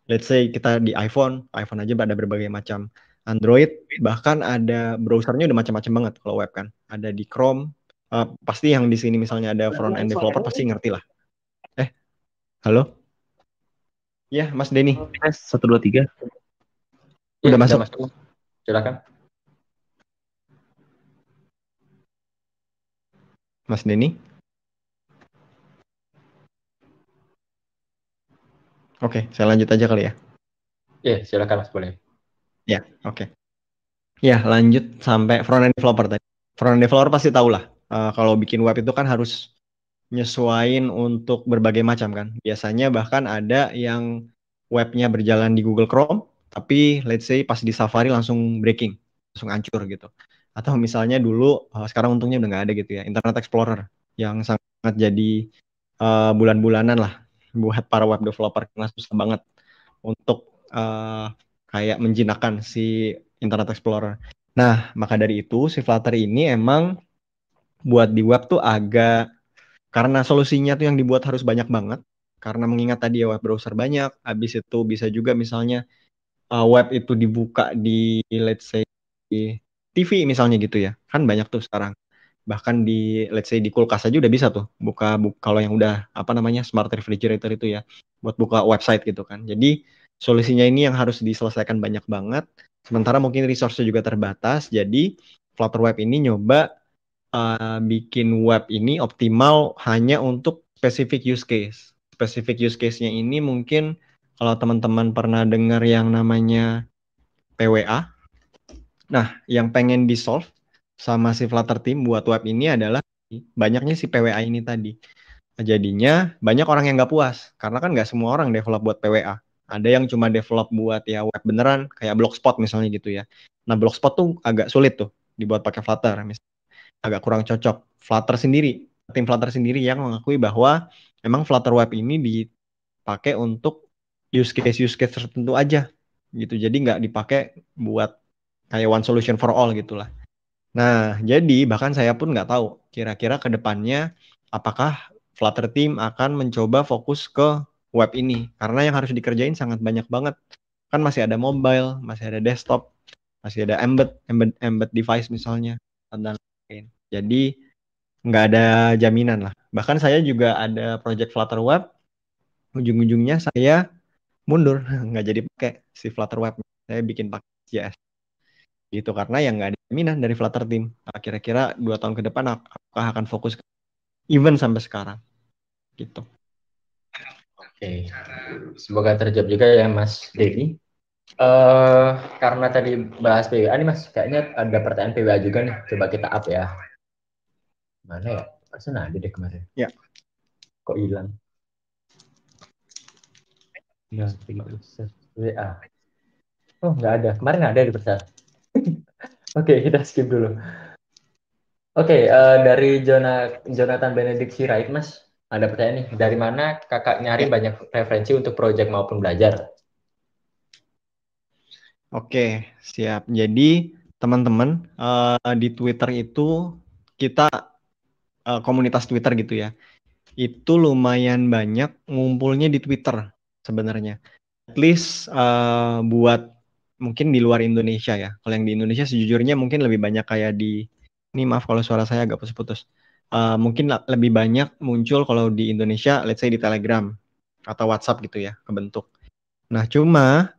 Let's say kita di iPhone, iPhone aja ada berbagai macam. Android bahkan ada browsernya udah macam-macam banget kalau web kan. Ada di Chrome, uh, pasti yang di sini misalnya ada front end developer pasti ngerti lah. Eh, halo? Ya, Mas Denny. Satu dua tiga. Udah yeah, masuk. masuk. Silakan. Mas Denny. Oke, saya lanjut aja kali ya. Iya, yeah, silakan Mas boleh. Ya, yeah, oke. Okay. Ya, yeah, lanjut sampai front end developer tadi. Front end developer pasti tahu lah. Uh, kalau bikin web itu kan harus nyesuain untuk berbagai macam kan. Biasanya bahkan ada yang webnya berjalan di Google Chrome, tapi let's say pas di Safari langsung breaking, langsung hancur gitu. Atau misalnya dulu, uh, sekarang untungnya udah nggak ada gitu ya, Internet Explorer yang sangat jadi uh, bulan-bulanan lah buat para web developer karena susah banget untuk uh, kayak menjinakkan si Internet Explorer. Nah, maka dari itu si Flutter ini emang buat di web tuh agak karena solusinya tuh yang dibuat harus banyak banget karena mengingat tadi ya web browser banyak, habis itu bisa juga misalnya uh, web itu dibuka di let's say di TV misalnya gitu ya. Kan banyak tuh sekarang bahkan di let's say di kulkas aja udah bisa tuh buka, buka kalau yang udah apa namanya smart refrigerator itu ya buat buka website gitu kan jadi solusinya ini yang harus diselesaikan banyak banget sementara mungkin resource juga terbatas jadi Flutter Web ini nyoba uh, bikin web ini optimal hanya untuk specific use case specific use case-nya ini mungkin kalau teman-teman pernah dengar yang namanya PWA nah yang pengen di solve sama si Flutter Team buat web ini adalah banyaknya si PWA ini tadi. Nah, jadinya banyak orang yang nggak puas karena kan nggak semua orang develop buat PWA. Ada yang cuma develop buat ya web beneran kayak blogspot misalnya gitu ya. Nah blogspot tuh agak sulit tuh dibuat pakai Flutter misalnya. Agak kurang cocok. Flutter sendiri, tim Flutter sendiri yang mengakui bahwa emang Flutter web ini dipakai untuk use case use case tertentu aja gitu. Jadi nggak dipakai buat kayak one solution for all gitulah Nah, jadi bahkan saya pun nggak tahu kira-kira ke depannya apakah Flutter Team akan mencoba fokus ke web ini. Karena yang harus dikerjain sangat banyak banget. Kan masih ada mobile, masih ada desktop, masih ada embed, embed, embed device misalnya, dan lain-lain. Jadi nggak ada jaminan lah. Bahkan saya juga ada project Flutter Web, ujung-ujungnya saya mundur, nggak jadi pakai si Flutter Web. Saya bikin pakai JS gitu karena yang nggak ada jaminan dari Flutter team nah, kira-kira dua tahun ke depan apakah akan fokus ke event sampai sekarang gitu oke okay. semoga terjawab juga ya Mas Devi uh, eh, karena tadi bahas PWA nih Mas kayaknya ada pertanyaan PWA juga nih coba kita up ya mana ya pasen ada deh kemarin ya kok hilang ya, WA. Oh, nggak ada. Kemarin nggak ada di Persat. Oke, okay, kita skip dulu. Oke, okay, uh, eh, dari Jonathan Benedict Sirait, Mas. Ada pertanyaan nih, dari mana kakak nyari banyak referensi untuk proyek maupun belajar? Oke, siap. Jadi, teman-teman, uh, di Twitter itu kita uh, komunitas Twitter gitu ya. Itu lumayan banyak ngumpulnya di Twitter sebenarnya. At least uh, buat mungkin di luar Indonesia ya. Kalau yang di Indonesia sejujurnya mungkin lebih banyak kayak di ini maaf kalau suara saya agak putus-putus. Uh, mungkin lebih banyak muncul kalau di Indonesia, let's say di Telegram atau WhatsApp gitu ya, kebentuk. Nah, cuma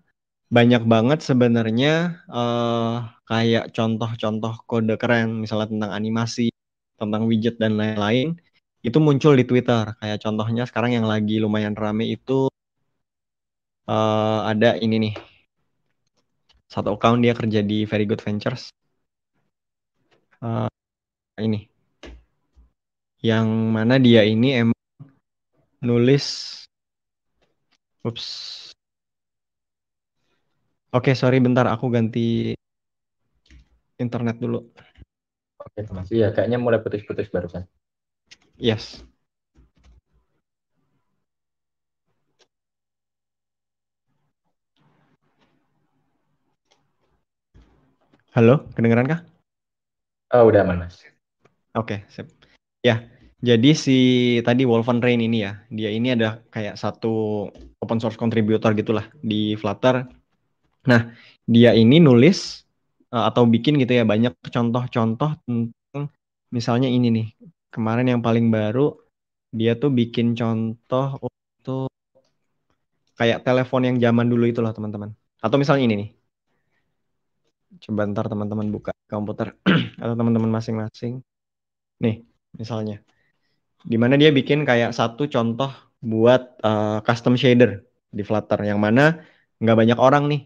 banyak banget sebenarnya uh, kayak contoh-contoh kode keren, misalnya tentang animasi, tentang widget dan lain-lain, itu muncul di Twitter. Kayak contohnya sekarang yang lagi lumayan rame itu uh, ada ini nih, satu account dia kerja di Very Good Ventures. Uh, ini yang mana dia ini emang nulis ups oke okay, sorry bentar aku ganti internet dulu oke okay, masih ya kayaknya mulai putus-putus barusan yes Halo, kedengeran kah? Oh, udah aman, Mas. Oke, okay, sip. Ya, jadi si tadi Wolfen Rain ini ya, dia ini ada kayak satu open source contributor gitulah di Flutter. Nah, dia ini nulis eh, atau bikin gitu ya banyak contoh-contoh tentang misalnya ini nih. Kemarin yang paling baru dia tuh bikin contoh untuk kayak telepon yang zaman dulu itulah, teman-teman. Atau misalnya ini nih coba ntar teman-teman buka komputer atau teman-teman masing-masing. Nih, misalnya. Dimana dia bikin kayak satu contoh buat uh, custom shader di Flutter. Yang mana nggak banyak orang nih,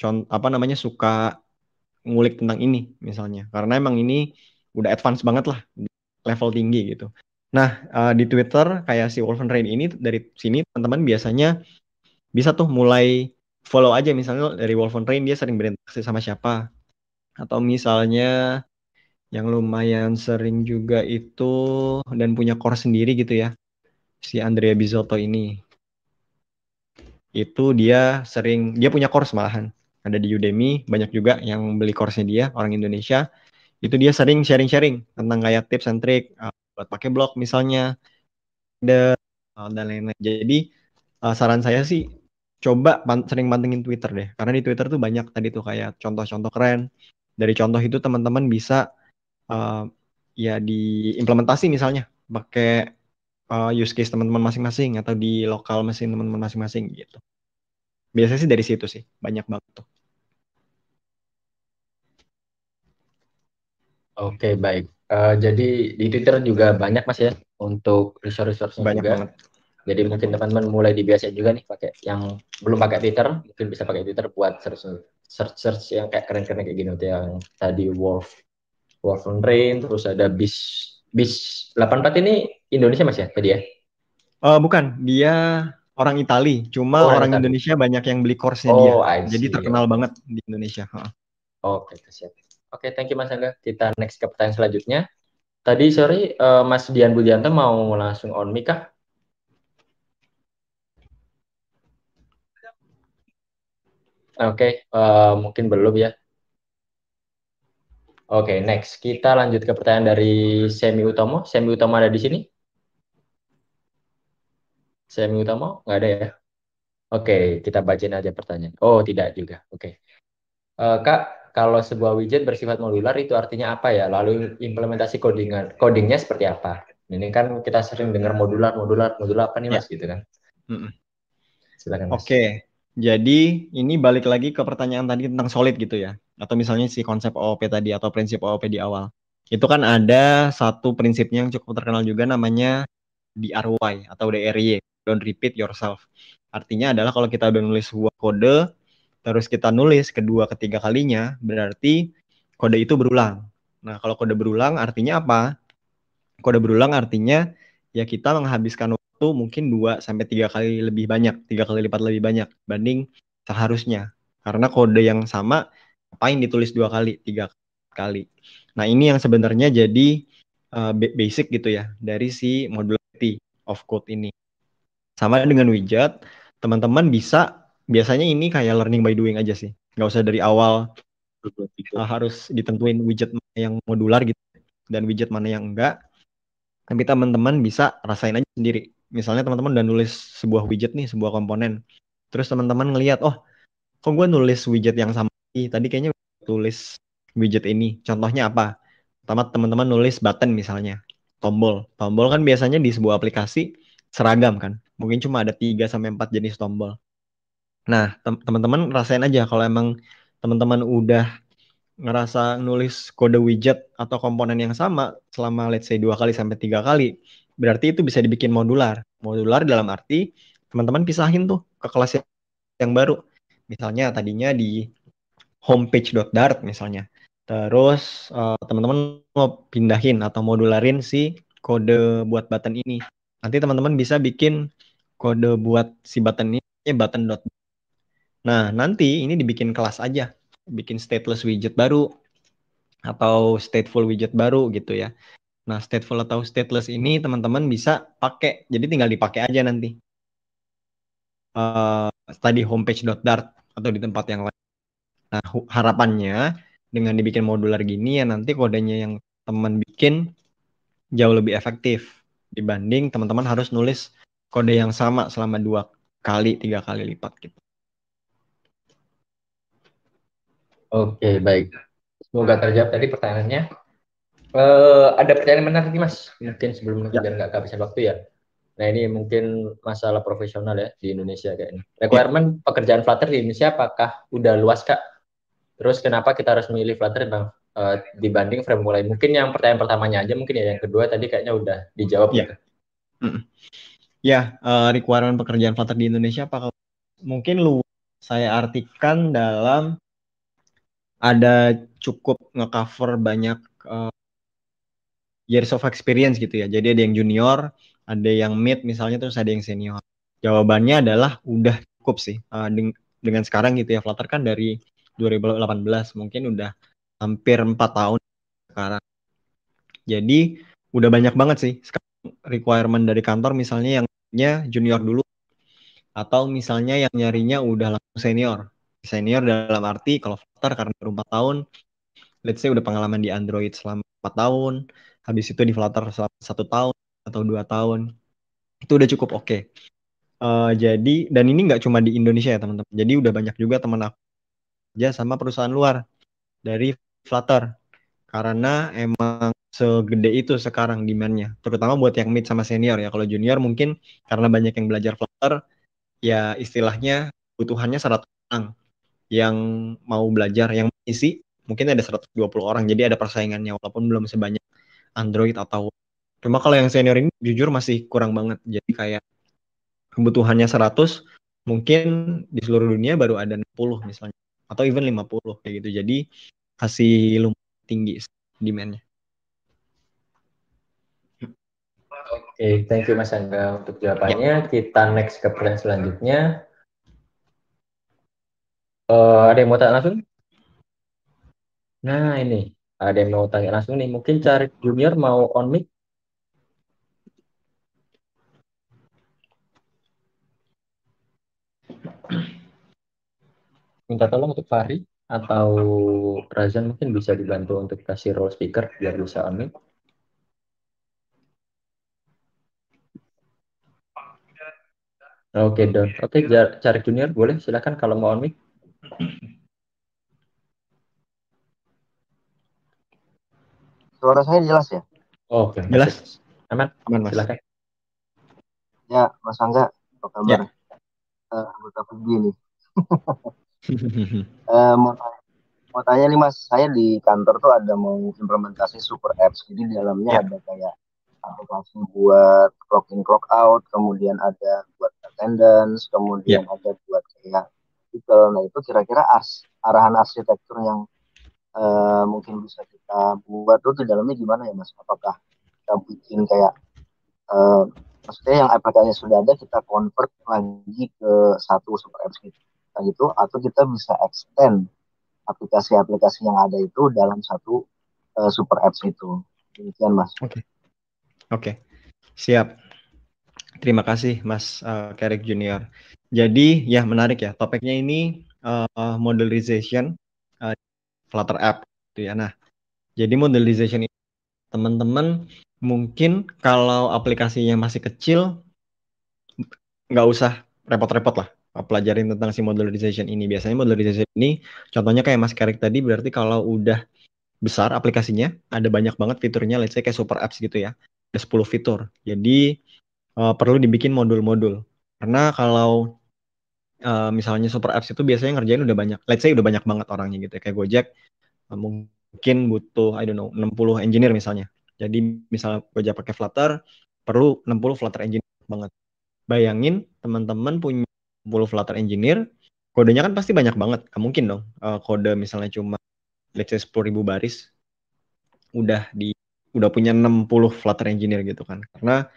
contoh, apa namanya, suka ngulik tentang ini misalnya. Karena emang ini udah advance banget lah, level tinggi gitu. Nah, uh, di Twitter kayak si Wolfen ini dari sini teman-teman biasanya bisa tuh mulai follow aja misalnya dari Wolf on Rain dia sering berinteraksi sama siapa atau misalnya yang lumayan sering juga itu dan punya core sendiri gitu ya si Andrea Bisotto ini itu dia sering dia punya course malahan ada di Udemy banyak juga yang beli course-nya dia orang Indonesia itu dia sering sharing-sharing tentang kayak tips and trick eh, buat pakai blog misalnya dan eh, lain-lain jadi eh, saran saya sih coba pan sering pantengin Twitter deh karena di Twitter tuh banyak tadi tuh kayak contoh-contoh keren dari contoh itu teman-teman bisa uh, ya diimplementasi misalnya pakai uh, use case teman-teman masing-masing atau di lokal mesin teman-teman masing-masing gitu biasanya sih dari situ sih banyak banget tuh Oke okay, baik. Uh, jadi di Twitter juga banyak mas ya untuk resource-resource banyak juga. banget. Jadi mungkin teman-teman mulai dibiasain juga nih pakai yang belum pakai Twitter, mungkin bisa pakai Twitter buat search search, search yang kayak keren-keren kayak gini tuh yang tadi Wolf Wolf and Rain, terus ada Bis Bis 84 ini Indonesia masih ya tadi ya? Uh, bukan, dia orang Itali, cuma oh, orang Itali. Indonesia banyak yang beli course-nya oh, dia. Jadi terkenal banget di Indonesia. Oke, oh. okay, Oke, okay, thank you Mas Angga. Kita next ke pertanyaan selanjutnya. Tadi sorry, uh, Mas Dian Budianto mau langsung on mic kah? Oke, okay, uh, eh, mungkin belum ya. Oke, okay, next. Kita lanjut ke pertanyaan dari Semi Utomo. Semi Utomo ada di sini? Semi Utomo? Nggak ada ya? Oke, okay, kita bacain aja pertanyaan. Oh, tidak juga. Oke. Okay. Uh, eh, Kak, kalau sebuah widget bersifat modular itu artinya apa ya? Lalu implementasi codingan, codingnya seperti apa? Ini kan kita sering dengar modular, modular, modular apa nih mas ya. gitu kan? Mm -mm. Silakan mas. Oke. Okay. Jadi ini balik lagi ke pertanyaan tadi tentang solid gitu ya. Atau misalnya si konsep OOP tadi atau prinsip OOP di awal. Itu kan ada satu prinsipnya yang cukup terkenal juga namanya DRY atau DRY. Don't repeat yourself. Artinya adalah kalau kita udah nulis sebuah kode, terus kita nulis kedua ketiga kalinya, berarti kode itu berulang. Nah, kalau kode berulang artinya apa? Kode berulang artinya ya kita menghabiskan waktu mungkin 2 sampai 3 kali lebih banyak, tiga kali lipat lebih banyak banding seharusnya. Karena kode yang sama ngapain ditulis dua kali, tiga kali. Nah, ini yang sebenarnya jadi uh, basic gitu ya dari si modularity of code ini. Sama dengan widget, teman-teman bisa biasanya ini kayak learning by doing aja sih. Nggak usah dari awal uh, harus ditentuin widget yang modular gitu dan widget mana yang enggak tapi teman-teman bisa rasain aja sendiri misalnya teman-teman udah nulis sebuah widget nih, sebuah komponen. Terus teman-teman ngelihat, oh, kok gue nulis widget yang sama tadi kayaknya tulis widget ini. Contohnya apa? Pertama teman-teman nulis button misalnya, tombol. Tombol kan biasanya di sebuah aplikasi seragam kan. Mungkin cuma ada 3 sampai 4 jenis tombol. Nah, teman-teman rasain aja kalau emang teman-teman udah ngerasa nulis kode widget atau komponen yang sama selama let's say dua kali sampai tiga kali Berarti itu bisa dibikin modular. Modular dalam arti teman-teman pisahin tuh ke kelas yang baru. Misalnya tadinya di homepage.dart misalnya. Terus teman eh, teman-teman mau pindahin atau modularin si kode buat button ini. Nanti teman-teman bisa bikin kode buat si button ini eh, button dot. Nah, nanti ini dibikin kelas aja. Bikin stateless widget baru atau stateful widget baru gitu ya. Nah, stateful atau stateless ini teman-teman bisa pakai. Jadi tinggal dipakai aja nanti. Uh, tadi homepage.dart atau di tempat yang lain. Nah, harapannya dengan dibikin modular gini ya nanti kodenya yang teman bikin jauh lebih efektif dibanding teman-teman harus nulis kode yang sama selama dua kali, tiga kali lipat gitu. Oke, baik. Semoga terjawab tadi pertanyaannya. Uh, ada pertanyaan menarik nih mas, ya. mungkin sebelum ya. biar nggak kehabisan waktu ya. Nah ini mungkin masalah profesional ya di Indonesia kayaknya. Requirement ya. pekerjaan Flutter di Indonesia apakah udah luas kak? Terus kenapa kita harus memilih Flutter bang uh, dibanding frame mulai Mungkin yang pertanyaan pertamanya aja, mungkin ya yang kedua tadi kayaknya udah dijawab. Ya, gitu. ya uh, requirement pekerjaan Flutter di Indonesia apakah mungkin lu Saya artikan dalam ada cukup ngecover banyak uh, years of experience gitu ya. Jadi ada yang junior, ada yang mid misalnya terus ada yang senior. Jawabannya adalah udah cukup sih. Uh, deng dengan sekarang gitu ya Flutter kan dari 2018 mungkin udah hampir 4 tahun sekarang. Jadi udah banyak banget sih sekarang requirement dari kantor misalnya yang junior dulu atau misalnya yang nyarinya udah langsung senior. Senior dalam arti kalau Flutter karena baru 4 tahun, let's say udah pengalaman di Android selama 4 tahun, habis itu di Flutter satu tahun atau dua tahun itu udah cukup oke. Okay. Uh, eh, jadi dan ini nggak cuma di Indonesia ya teman-teman. Jadi udah banyak juga teman aku kerja sama perusahaan luar dari Flutter karena emang segede itu sekarang demandnya, terutama buat yang mid sama senior ya. Kalau junior mungkin karena banyak yang belajar Flutter, ya istilahnya butuhannya 100 orang yang mau belajar, yang isi mungkin ada 120 orang. Jadi ada persaingannya walaupun belum sebanyak Android atau cuma kalau yang senior ini jujur masih kurang banget jadi kayak kebutuhannya 100 mungkin di seluruh dunia baru ada 60 misalnya atau even 50 kayak gitu jadi kasih lumayan tinggi demandnya Oke, okay, thank you Mas Angga untuk jawabannya. Yep. Ya. Kita next ke pertanyaan selanjutnya. Uh, ada yang mau tanya langsung? Nah, ini ada yang mau tanya langsung nih mungkin cari junior mau on mic minta tolong untuk Fahri atau Razan mungkin bisa dibantu untuk kasih role speaker biar bisa on mic. Oke, okay, Don. Oke, okay, Cari Junior boleh silakan kalau mau on mic. Suara saya jelas ya? Oh, oke. Okay. Jelas. Aman? Aman, Mas. Silakan. Ya, Mas Angga, apa kabar? Ya. Uh, anggota pergi nih. uh, mau, tanya, mau tanya nih Mas, saya di kantor tuh ada mau implementasi super apps. Jadi di dalamnya ya. ada kayak aplikasi buat clock in clock out, kemudian ada buat attendance, kemudian ya. ada buat kayak itu. Nah itu kira-kira ars arahan arsitektur yang uh, mungkin bisa kita buat tuh di dalamnya gimana ya mas apakah kita bikin kayak uh, maksudnya yang aplikasinya sudah ada kita convert lagi ke satu super apps gitu nah, gitu atau kita bisa extend aplikasi-aplikasi yang ada itu dalam satu uh, super apps itu demikian mas oke okay. oke okay. siap terima kasih mas uh, Kerek Junior jadi ya menarik ya topiknya ini uh, modelization uh, Flutter app gitu ya. Nah, jadi modelization ini teman-teman mungkin kalau aplikasinya masih kecil nggak usah repot-repot lah pelajarin tentang si modelization ini. Biasanya modelization ini contohnya kayak Mas Karik tadi berarti kalau udah besar aplikasinya, ada banyak banget fiturnya let's say kayak super apps gitu ya. Ada 10 fitur. Jadi uh, perlu dibikin modul-modul. Karena kalau Eh, misalnya super apps itu biasanya ngerjain udah banyak let's say udah banyak banget orangnya gitu ya. kayak Gojek eh, mungkin butuh I don't know 60 engineer misalnya jadi misalnya Gojek pakai Flutter perlu 60 Flutter engineer banget bayangin teman-teman punya 60 Flutter engineer kodenya kan pasti banyak banget Gak mungkin dong uh, kode misalnya cuma let's say 10 ribu baris udah di udah punya 60 Flutter engineer gitu kan karena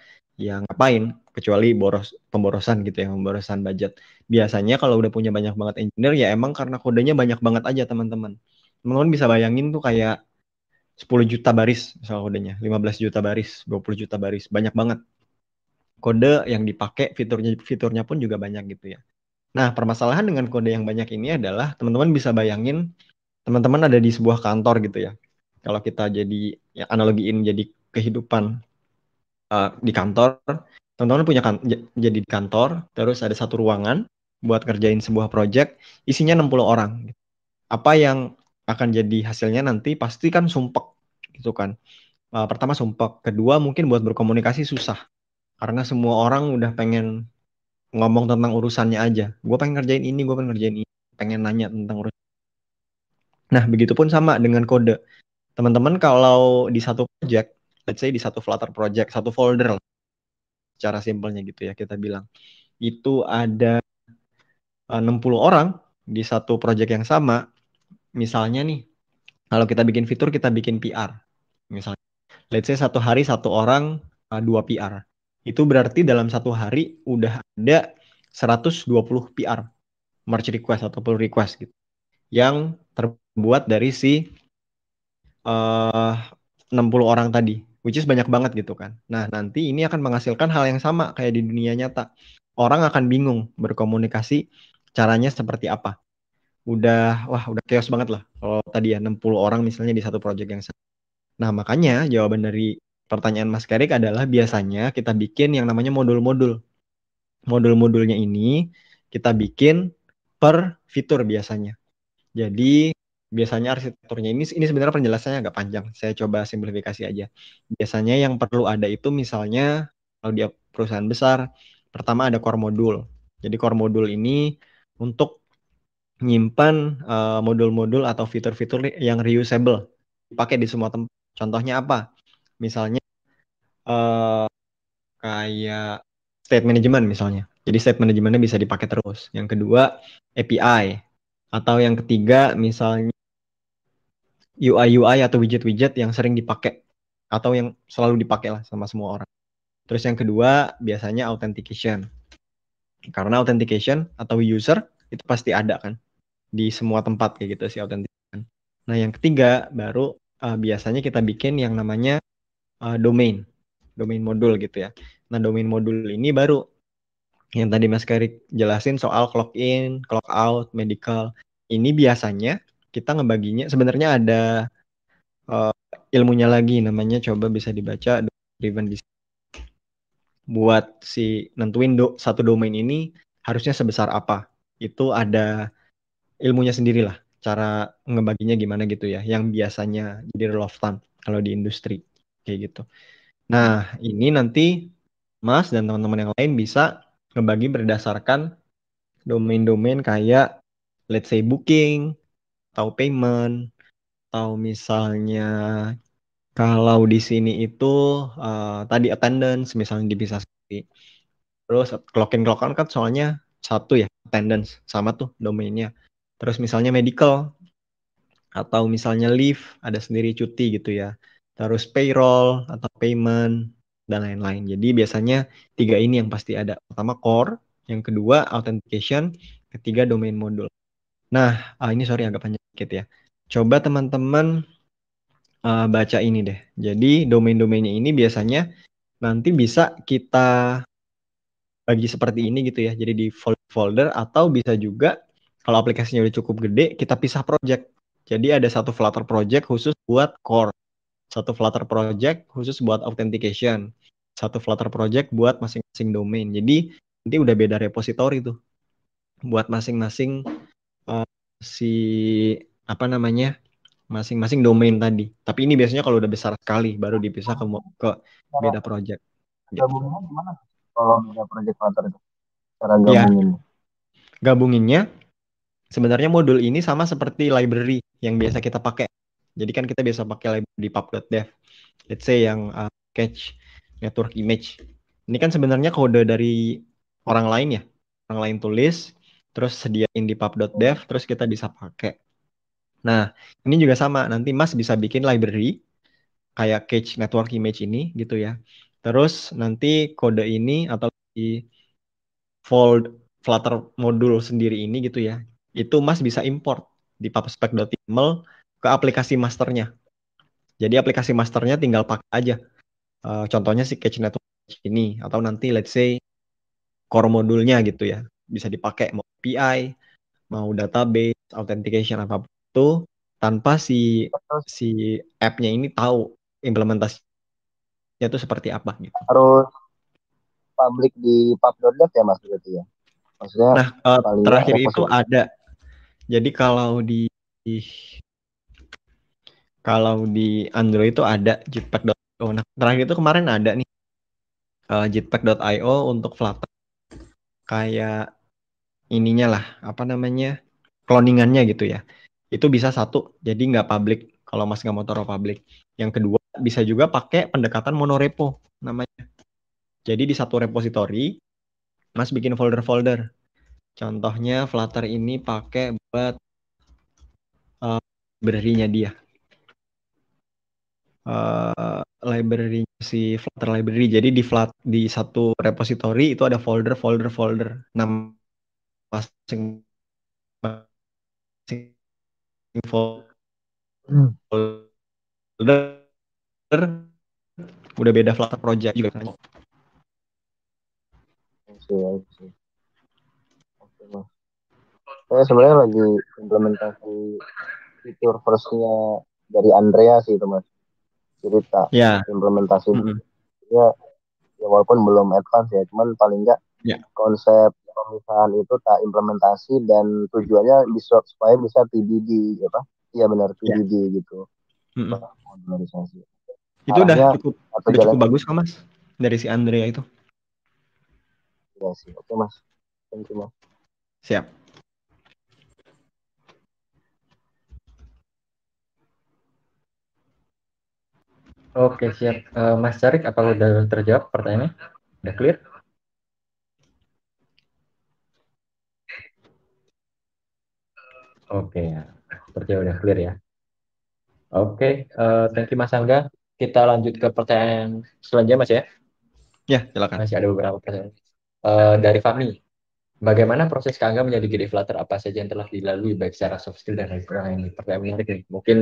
ya ngapain kecuali boros pemborosan gitu ya pemborosan budget biasanya kalau udah punya banyak banget engineer ya emang karena kodenya banyak banget aja teman-teman teman-teman bisa bayangin tuh kayak 10 juta baris misalnya kodenya 15 juta baris 20 juta baris banyak banget kode yang dipakai fiturnya fiturnya pun juga banyak gitu ya nah permasalahan dengan kode yang banyak ini adalah teman-teman bisa bayangin teman-teman ada di sebuah kantor gitu ya kalau kita jadi ya, analogiin jadi kehidupan Eh, di kantor teman-teman punya kan jadi di kantor terus ada satu ruangan buat kerjain sebuah project isinya 60 orang apa yang akan jadi hasilnya nanti pasti kan sumpek gitu kan uh, pertama sumpek kedua mungkin buat berkomunikasi susah karena semua orang udah pengen ngomong tentang urusannya aja gue pengen ngerjain ini gue pengen ngerjain ini pengen nanya tentang urusan nah begitupun sama dengan kode teman-teman kalau di satu project let's say di satu Flutter project, satu folder lah. Secara simpelnya gitu ya kita bilang. Itu ada 60 eh, orang di satu project yang sama. Misalnya nih, kalau kita bikin fitur kita bikin PR. Misalnya let's say satu hari satu orang eh, dua PR. Itu berarti dalam satu hari udah ada 120 PR merge request atau pull request gitu yang terbuat dari si eh, uh, 60 orang tadi which is banyak banget gitu kan. Nah, nanti ini akan menghasilkan hal yang sama kayak di dunia nyata. Orang akan bingung berkomunikasi caranya seperti apa. Udah wah, udah chaos banget lah kalau tadi ya 60 orang misalnya di satu project yang sama. Nah, makanya jawaban dari pertanyaan Mas Kerik adalah biasanya kita bikin yang namanya modul-modul. Modul-modulnya ini kita bikin per fitur biasanya. Jadi biasanya arsitekturnya ini ini sebenarnya penjelasannya agak panjang. Saya coba simplifikasi aja. Biasanya yang perlu ada itu misalnya kalau dia perusahaan besar, pertama ada core modul. Jadi core modul ini untuk nyimpan uh, modul-modul atau fitur-fitur yang reusable dipakai di semua tempat. Contohnya apa? Misalnya uh, kayak state management misalnya. Jadi state managementnya bisa dipakai terus. Yang kedua API atau yang ketiga misalnya UI UI atau widget-widget yang sering dipakai atau yang selalu dipakai lah sama semua orang. Terus yang kedua biasanya authentication. Karena authentication atau user itu pasti ada kan di semua tempat kayak gitu sih authentication. Nah, yang ketiga baru uh, biasanya kita bikin yang namanya uh, domain. Domain modul gitu ya. Nah, domain modul ini baru yang tadi Mas Karik jelasin soal clock in, clock out, medical. Ini biasanya kita ngebaginya sebenarnya ada uh, ilmunya lagi namanya coba bisa dibaca driven design. Buat si nentuin do, satu domain ini harusnya sebesar apa. Itu ada ilmunya sendirilah cara ngebaginya gimana gitu ya yang biasanya jadi relevan kalau di industri kayak gitu. Nah, ini nanti Mas dan teman-teman yang lain bisa ngebagi berdasarkan domain-domain kayak let's say booking, tahu payment, atau misalnya kalau di sini itu uh, tadi attendance misalnya dipisah sendiri. Terus clock in clock out kan soalnya satu ya attendance sama tuh domainnya. Terus misalnya medical atau misalnya leave ada sendiri cuti gitu ya. Terus payroll atau payment dan lain-lain. Jadi biasanya tiga ini yang pasti ada. Pertama core, yang kedua authentication, ketiga domain modul. Nah, ah, ini sorry agak panjang sedikit ya. Coba teman-teman uh, baca ini deh. Jadi domain-domainnya ini biasanya nanti bisa kita bagi seperti ini gitu ya. Jadi di folder atau bisa juga kalau aplikasinya udah cukup gede, kita pisah project. Jadi ada satu Flutter project khusus buat core, satu Flutter project khusus buat authentication, satu Flutter project buat masing-masing domain. Jadi nanti udah beda repository tuh buat masing-masing uh, si apa namanya masing-masing domain tadi. Tapi ini biasanya kalau udah besar sekali baru dipisah ke ke beda project. Iya. Gabungnya gimana? Kalau beda project antar itu cara iya. gabunginnya? Ya. Gabunginnya sebenarnya modul ini sama seperti library yang biasa kita pakai. Jadi kan kita biasa pakai library di pub.dev. Let's say yang uh, eh, catch network image. Ini kan sebenarnya kode dari orang lain ya. Orang lain tulis, terus sediain di pub.dev, terus kita bisa pakai. Nah, ini juga sama, nanti Mas bisa bikin library, kayak cache network image ini gitu ya. Terus nanti kode ini atau di fold Flutter modul sendiri ini gitu ya, itu Mas bisa import di pubspec.yml ke aplikasi masternya. Jadi aplikasi masternya tinggal pakai aja. Uh, contohnya si cache network ini, atau nanti let's say core modulnya gitu ya, bisa dipakai mau API mau database authentication apa itu tanpa si si app-nya ini tahu implementasi itu seperti apa gitu. Harus public di pub.dev ya Mas berarti ya. Maksudnya Nah, uh, terakhir itu ada. Jadi kalau di kalau di Android itu ada jetpack.io. Nah, terakhir itu kemarin ada nih uh, eh, jetpack.io untuk Flutter. Kayak ininya lah apa namanya cloningannya gitu ya itu bisa satu jadi nggak publik kalau mas nggak mau taruh public yang kedua bisa juga pakai pendekatan monorepo namanya jadi di satu repository mas bikin folder-folder contohnya Flutter ini pakai buat uh, eh, library dia uh, eh, library si Flutter library jadi di flat di satu repository itu ada folder folder folder nama masing masing hmm. folder hmm. udah beda flat project juga kan. Iya, oke, oke. mas. Saya sebenarnya lagi implementasi fitur firstnya dari Andrea sih itu mas cerita yeah. implementasi mm -hmm. ya, ya walaupun belum advance ya cuman paling enggak yeah. konsep pemisahan itu tak implementasi dan tujuannya bisa supaya bisa TDD apa iya, ya benar TDD ya. gitu mm -hmm. itu udah cukup atau udah cukup bagus kok mas dari si Andrea itu ya sih oke mas thank you mas siap Oke siap, uh, Mas Carik apa udah terjawab pertanyaannya? Udah clear? Oke, ya. sepertinya udah clear ya. Oke, uh, thank you Mas Angga. Kita lanjut ke pertanyaan selanjutnya Mas ya. Ya, silakan. Masih ada beberapa pertanyaan. Uh, dari Fahmi, bagaimana proses Kangga menjadi gede Flutter? Apa saja yang telah dilalui baik secara soft skill dan hard ini? Pertanyaan menarik nih. Mungkin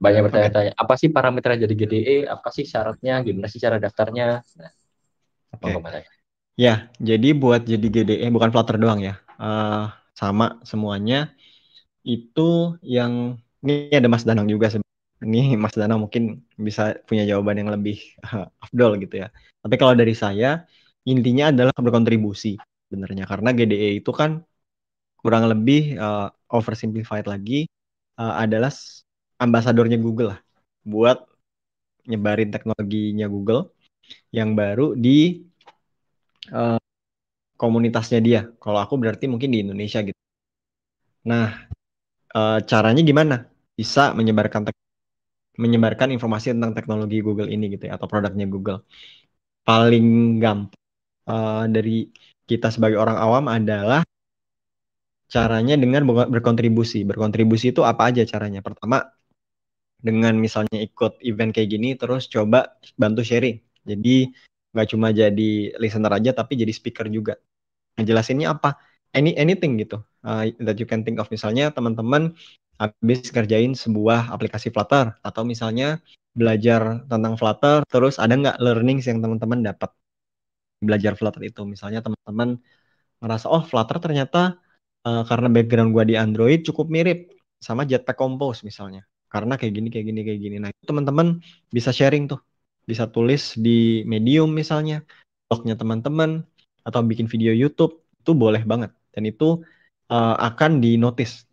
banyak bertanya-tanya, okay. apa sih parameter jadi GDE? Apa sih syaratnya? Gimana sih cara daftarnya? Nah, okay. Apa ya, jadi buat jadi GDE bukan Flutter doang ya. Uh, sama semuanya itu yang ini ada Mas Danang juga ini Mas Danang mungkin bisa punya jawaban yang lebih uh, afdol gitu ya. Tapi kalau dari saya intinya adalah berkontribusi sebenarnya karena GDE itu kan kurang lebih uh, oversimplified lagi uh, adalah ambasadornya Google lah buat nyebarin teknologinya Google yang baru di uh, komunitasnya dia. Kalau aku berarti mungkin di Indonesia gitu. Nah, Eh, caranya gimana bisa menyebarkan menyebarkan informasi tentang teknologi Google ini gitu ya atau produknya Google paling gampang uh, dari kita sebagai orang awam adalah caranya dengan berkontribusi. Berkontribusi itu apa aja caranya? Pertama, dengan misalnya ikut event kayak gini, terus coba bantu sharing. Jadi nggak cuma jadi listener aja, tapi jadi speaker juga. Ngejelasinnya apa? Any anything gitu uh, that you can think of misalnya teman-teman habis kerjain sebuah aplikasi Flutter atau misalnya belajar tentang Flutter terus ada nggak learnings yang teman-teman dapat belajar Flutter itu misalnya teman-teman merasa oh Flutter ternyata uh, karena background gua di Android cukup mirip sama Jetpack Compose misalnya karena kayak gini kayak gini kayak gini nah teman-teman bisa sharing tuh bisa tulis di Medium misalnya blognya teman-teman atau bikin video YouTube itu boleh banget dan itu uh, akan di notice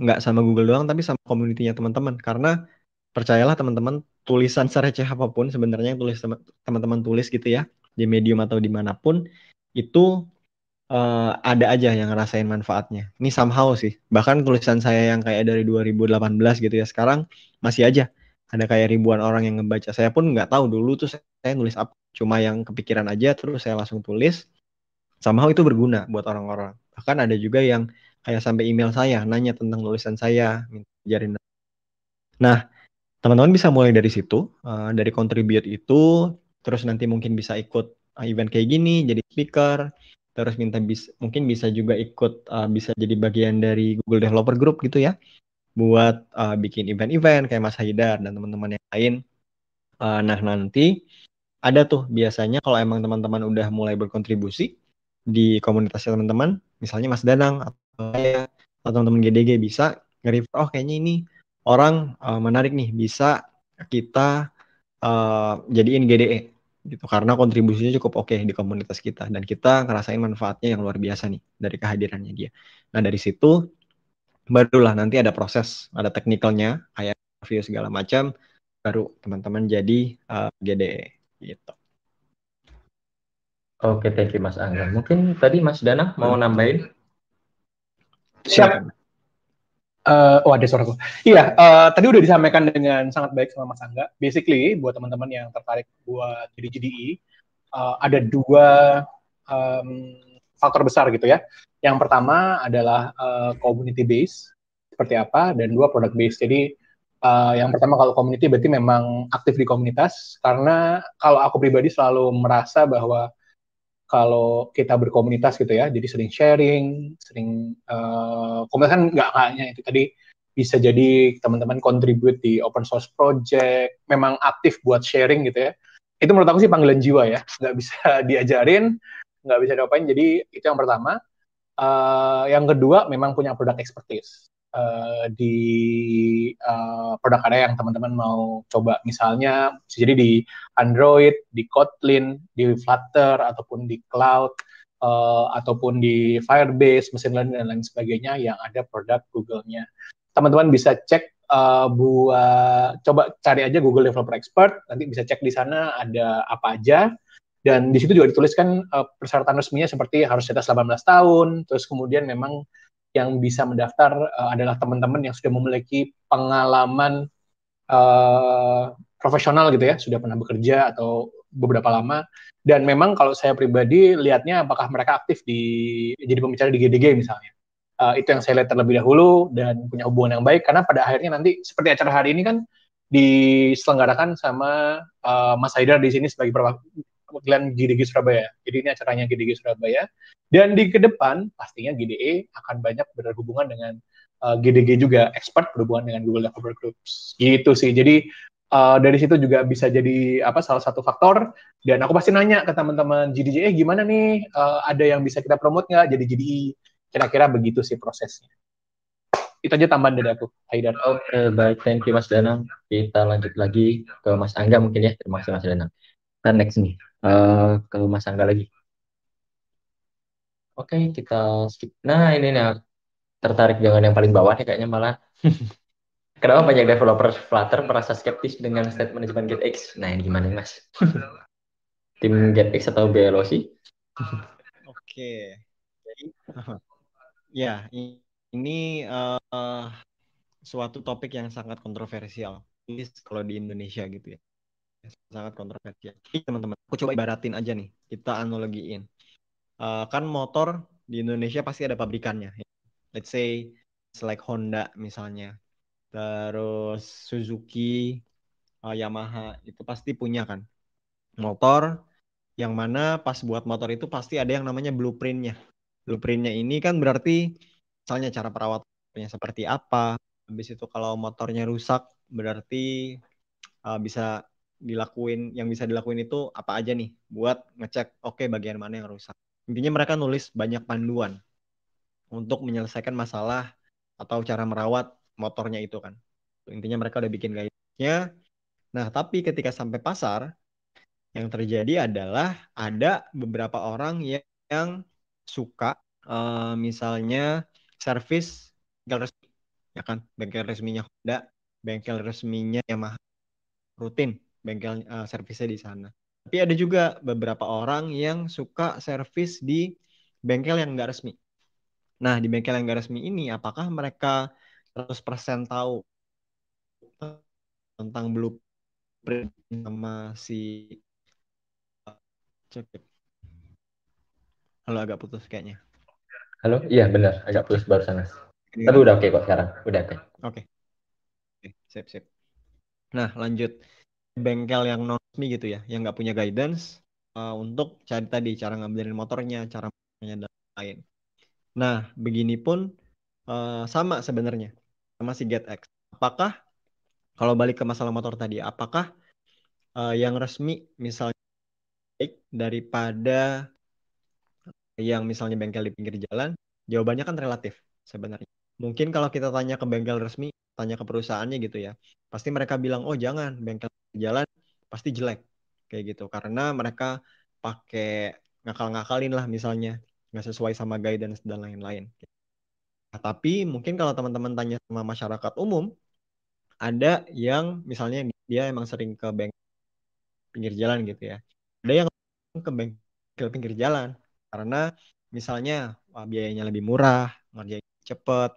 nggak sama Google doang tapi sama komunitinya teman-teman karena percayalah teman-teman tulisan sereceh apapun sebenarnya yang tulis teman-teman tulis gitu ya di medium atau dimanapun itu uh, ada aja yang ngerasain manfaatnya ini somehow sih bahkan tulisan saya yang kayak dari 2018 gitu ya sekarang masih aja ada kayak ribuan orang yang ngebaca saya pun nggak tahu dulu tuh saya nulis apa cuma yang kepikiran aja terus saya langsung tulis somehow itu berguna buat orang-orang bahkan ada juga yang kayak sampai email saya nanya tentang tulisan saya minta nah teman-teman bisa mulai dari situ uh, dari contribute itu terus nanti mungkin bisa ikut eh, event kayak gini jadi speaker terus minta bis, mungkin bisa juga ikut uh, bisa jadi bagian dari Google Developer Group gitu ya buat uh, bikin event-event kayak Mas Haidar dan teman-teman yang lain. Uh, nah nanti ada tuh biasanya kalau emang teman-teman udah mulai berkontribusi di komunitasnya teman-teman, misalnya Mas Danang atau saya teman-teman GDG bisa nge-refer oh kayaknya ini orang uh, menarik nih bisa kita uh, jadiin GDE gitu karena kontribusinya cukup oke okay di komunitas kita dan kita ngerasain manfaatnya yang luar biasa nih dari kehadirannya dia. Nah dari situ barulah nanti ada proses ada teknikalnya kayak review segala macam baru teman-teman jadi uh, eh, GDE gitu. Oke, thank you Mas Angga. Mungkin tadi Mas Dana mau nambahin? Siap. Eh, uh, oh ada suaraku. Iya, uh, tadi udah disampaikan dengan sangat baik sama Mas Angga. Basically, buat teman-teman yang tertarik buat jadi GDI, uh, e, eh, ada dua um, faktor besar gitu ya. Yang pertama adalah uh, community base seperti apa, dan dua product base. Jadi uh, yang pertama kalau community berarti memang aktif di komunitas, karena kalau aku pribadi selalu merasa bahwa kalau kita berkomunitas gitu ya, jadi sering sharing, sering uh, komunitas kan nggak hanya itu tadi bisa jadi teman-teman contribute di open source project, memang aktif buat sharing gitu ya. Itu menurut aku sih panggilan jiwa ya, nggak bisa diajarin, nggak bisa diapain. Jadi itu yang pertama. Uh, yang kedua memang punya produk expertise uh, di uh, produk area yang teman-teman mau coba. Misalnya jadi di Android, di Kotlin, di Flutter ataupun di Cloud uh, ataupun di Firebase, mesin learning dan lain sebagainya yang ada produk Google-nya. Teman-teman bisa cek uh, buat coba cari aja Google Developer Expert, nanti bisa cek di sana ada apa aja dan di situ juga dituliskan uh, persyaratan resminya seperti harus di atas 18 tahun, terus kemudian memang yang bisa mendaftar uh, adalah teman-teman yang sudah memiliki pengalaman uh, profesional gitu ya, sudah pernah bekerja atau beberapa lama. Dan memang kalau saya pribadi lihatnya apakah mereka aktif di jadi pembicara di GDG misalnya. Uh, itu yang saya lihat terlebih dahulu dan punya hubungan yang baik karena pada akhirnya nanti seperti acara hari ini kan diselenggarakan sama uh, Mas Haidar di sini sebagai perwakilan GDG Surabaya. Jadi ini acaranya GDG Surabaya. Dan di ke depan pastinya GDE akan banyak berhubungan dengan uh, eh, GDG juga, expert berhubungan dengan Google Developer Groups. Gitu sih. Jadi uh, dari situ juga bisa jadi apa salah satu faktor dan aku pasti nanya ke teman-teman GDG, eh gimana nih uh, ada yang bisa kita promote nggak jadi GDI e? kira-kira begitu sih prosesnya itu aja tambahan dari aku Haidar oke okay, baik thank you Mas Danang kita lanjut lagi ke Mas Angga mungkin ya terima kasih Mas Danang kita nah, next nih uh, ke Mas Angga lagi. Oke, kita skip. Nah, ini nih tertarik dengan yang paling bawah nih kayaknya malah. Kenapa banyak developer Flutter merasa skeptis dengan state management X? Nah, ini gimana nih, Mas? Tim X atau sih? Oke. Jadi ya, ini uh, suatu topik yang sangat kontroversial. Ini kalau di Indonesia gitu ya sangat kontroversial. Jadi teman-teman, aku coba ibaratin aja nih, kita analogiin. Uh, kan motor di Indonesia pasti ada pabrikannya. Let's say like Honda misalnya, terus Suzuki, uh, Yamaha itu pasti punya kan motor yang mana pas buat motor itu pasti ada yang namanya blueprintnya. Blueprintnya ini kan berarti misalnya cara perawatannya seperti apa. Habis itu kalau motornya rusak berarti uh, bisa dilakuin yang bisa dilakuin itu apa aja nih buat ngecek oke okay, bagian mana yang rusak. Intinya mereka nulis banyak panduan untuk menyelesaikan masalah atau cara merawat motornya itu kan. Intinya mereka udah bikin guide-nya. Nah, tapi ketika sampai pasar yang terjadi adalah ada beberapa orang yang, yang suka uh, misalnya servis bengkel resmi ya kan bengkel resminya Honda bengkel resminya Yamaha rutin bengkel uh, servisnya di sana. Tapi ada juga beberapa orang yang suka servis di bengkel yang nggak resmi. Nah, di bengkel yang nggak resmi ini, apakah mereka 100% tahu tentang blueprint sama si eh, cekip? Halo, agak putus kayaknya. Halo, iya benar, agak putus baru barusan. Iya. Tapi udah oke okay kok sekarang, udah oke. Okay. Oke, okay. sip sip. Nah, lanjut bengkel yang non resmi gitu ya, yang nggak punya guidance uh, untuk cari tadi cara ngambilin motornya, cara motornya dan lain. Nah, begini pun uh, sama sebenarnya sama si X. Apakah kalau balik ke masalah motor tadi, apakah uh, yang resmi misalnya baik daripada yang misalnya bengkel di pinggir jalan? Jawabannya kan relatif sebenarnya. Mungkin kalau kita tanya ke bengkel resmi, tanya ke perusahaannya gitu ya pasti mereka bilang oh jangan bengkel jalan pasti jelek kayak gitu karena mereka pakai ngakal-ngakalin lah misalnya nggak sesuai sama guidance dan lain-lain nah, tapi mungkin kalau teman-teman tanya sama masyarakat umum ada yang misalnya dia emang sering ke bank pinggir jalan gitu ya ada yang ke bengkel pinggir jalan karena misalnya wah, biayanya lebih murah ngerjain cepet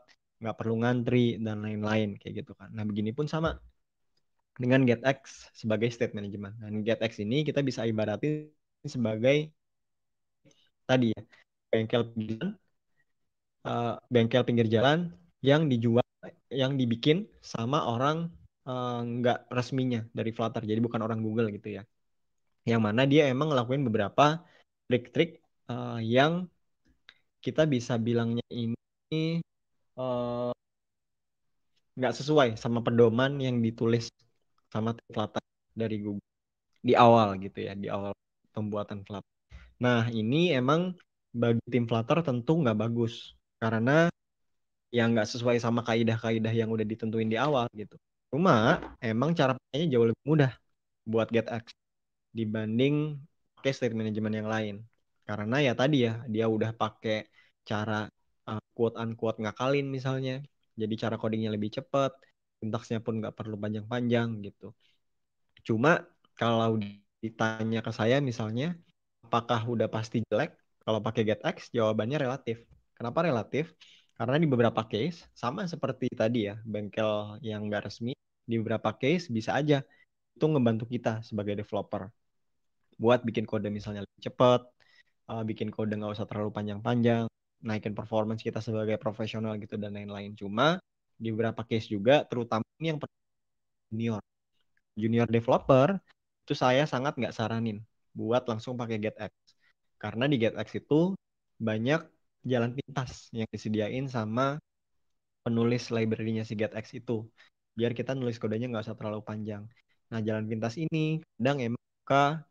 nggak perlu ngantri dan lain-lain kayak gitu kan. Nah begini pun sama dengan GetX sebagai state management. Dan GetX ini kita bisa ibaratin sebagai tadi ya bengkel jalan, uh, bengkel pinggir jalan yang dijual, yang dibikin sama orang uh, resminya dari Flutter. Jadi bukan orang Google gitu ya. Yang mana dia emang ngelakuin beberapa trik-trik uh, yang kita bisa bilangnya ini Eh, nggak uh, sesuai sama pedoman yang ditulis sama pelatih dari Google di awal gitu ya di awal pembuatan Flutter. Nah ini emang bagi tim Flutter tentu nggak bagus karena yang nggak sesuai sama kaidah-kaidah yang udah ditentuin di awal gitu. Cuma emang cara pakainya jauh lebih mudah buat get access dibanding case state management yang lain. Karena ya tadi ya dia udah pakai cara uh, eh, quote unquote ngakalin misalnya. Jadi cara codingnya lebih cepat, sintaksnya pun nggak perlu panjang-panjang gitu. Cuma kalau ditanya ke saya misalnya, apakah udah pasti jelek? Kalau pakai get x? jawabannya relatif. Kenapa relatif? Karena di beberapa case sama seperti tadi ya, bengkel yang nggak resmi di beberapa case bisa aja itu ngebantu kita sebagai developer buat bikin kode misalnya lebih cepat, eh, bikin kode nggak usah terlalu panjang-panjang, naikin performance kita sebagai profesional gitu dan lain-lain. Cuma di beberapa case juga, terutama ini yang junior, junior developer itu saya sangat nggak saranin buat langsung pakai GetX karena di GetX itu banyak jalan pintas yang disediain sama penulis library-nya si GetX itu biar kita nulis kodenya nggak usah terlalu panjang. Nah jalan pintas ini kadang emang suka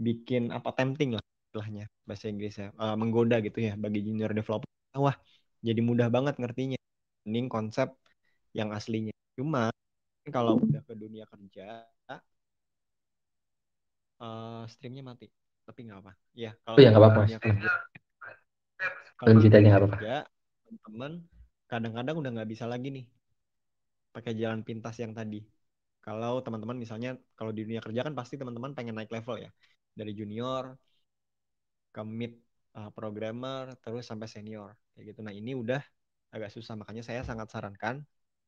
bikin apa tempting lah istilahnya bahasa Inggris ya uh, menggoda gitu ya bagi junior developer wah jadi mudah banget ngertinya mending konsep yang aslinya cuma kalau udah ke dunia kerja uh, streamnya mati tapi nggak apa ya kalau oh, ya nggak apa-apa kerja, kalau apa, nggak apa teman teman kadang-kadang udah nggak bisa lagi nih pakai jalan pintas yang tadi kalau teman-teman misalnya kalau di dunia kerja kan pasti teman-teman pengen naik level ya dari junior ke mid uh, eh, programmer terus sampai senior kayak gitu. Nah ini udah agak susah makanya saya sangat sarankan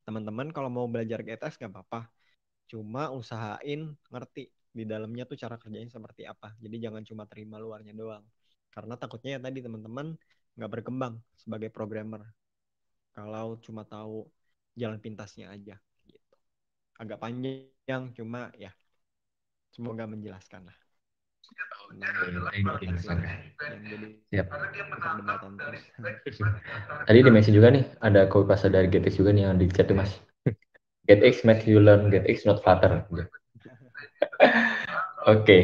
teman-teman kalau mau belajar GTX nggak apa-apa. Cuma usahain ngerti di dalamnya tuh cara kerjanya seperti apa. Jadi jangan cuma terima luarnya doang. Karena takutnya ya tadi teman-teman nggak berkembang sebagai programmer. Kalau cuma tahu jalan pintasnya aja gitu. Agak panjang cuma ya semoga menjelaskan lah. Iya, iya, iya, tadi di dimensi juga nih, ada copy paste dari GetX juga nih yang di chat tuh mas. GetX make you learn GetX not Flutter. Oke. okay.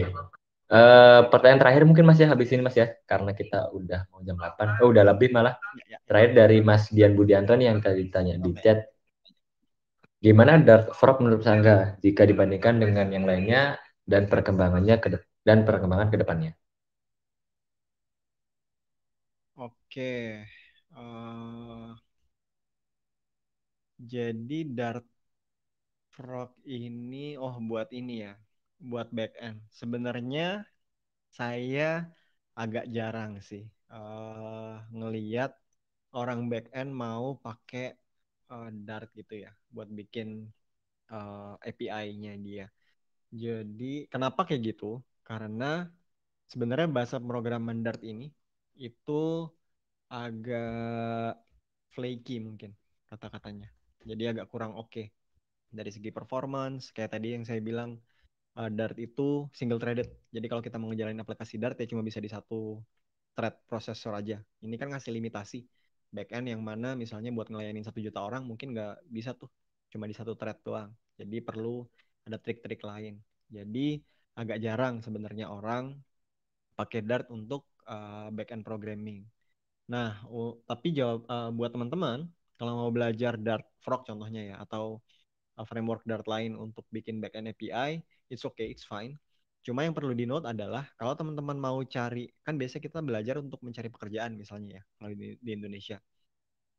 Uh, eh, pertanyaan terakhir mungkin Mas ya habis ini Mas ya karena kita udah mau jam 8. Oh udah lebih malah. Terakhir dari Mas Dian Budianto nih yang tadi tanya di chat. Gimana Dark Frog menurut Sangga jika dibandingkan dengan yang lainnya dan perkembangannya ke depan? dan perkembangan ke depannya. Oke. Uh, jadi Dart Frog ini oh buat ini ya, buat back end. Sebenarnya saya agak jarang sih uh, ngeliat orang back end mau pakai uh, Dart gitu ya buat bikin uh, API-nya dia. Jadi kenapa kayak gitu? Karena sebenarnya bahasa pemrograman Dart ini itu agak flaky mungkin kata-katanya. Jadi agak kurang oke okay. dari segi performance. Kayak tadi yang saya bilang uh, Dart itu single threaded. Jadi kalau kita mau aplikasi Dart ya cuma bisa di satu thread prosesor aja. Ini kan ngasih limitasi backend yang mana misalnya buat ngelayanin satu juta orang mungkin nggak bisa tuh cuma di satu thread doang. Jadi perlu ada trik-trik lain. Jadi agak jarang sebenarnya orang pakai Dart untuk uh, eh, back end programming. Nah, uh, tapi jawab uh, buat teman-teman kalau mau belajar Dart Frog contohnya ya atau uh, framework Dart lain untuk bikin back end API, it's okay, it's fine. Cuma yang perlu di note adalah kalau teman-teman mau cari, kan biasanya kita belajar untuk mencari pekerjaan misalnya ya, kalau di, di Indonesia.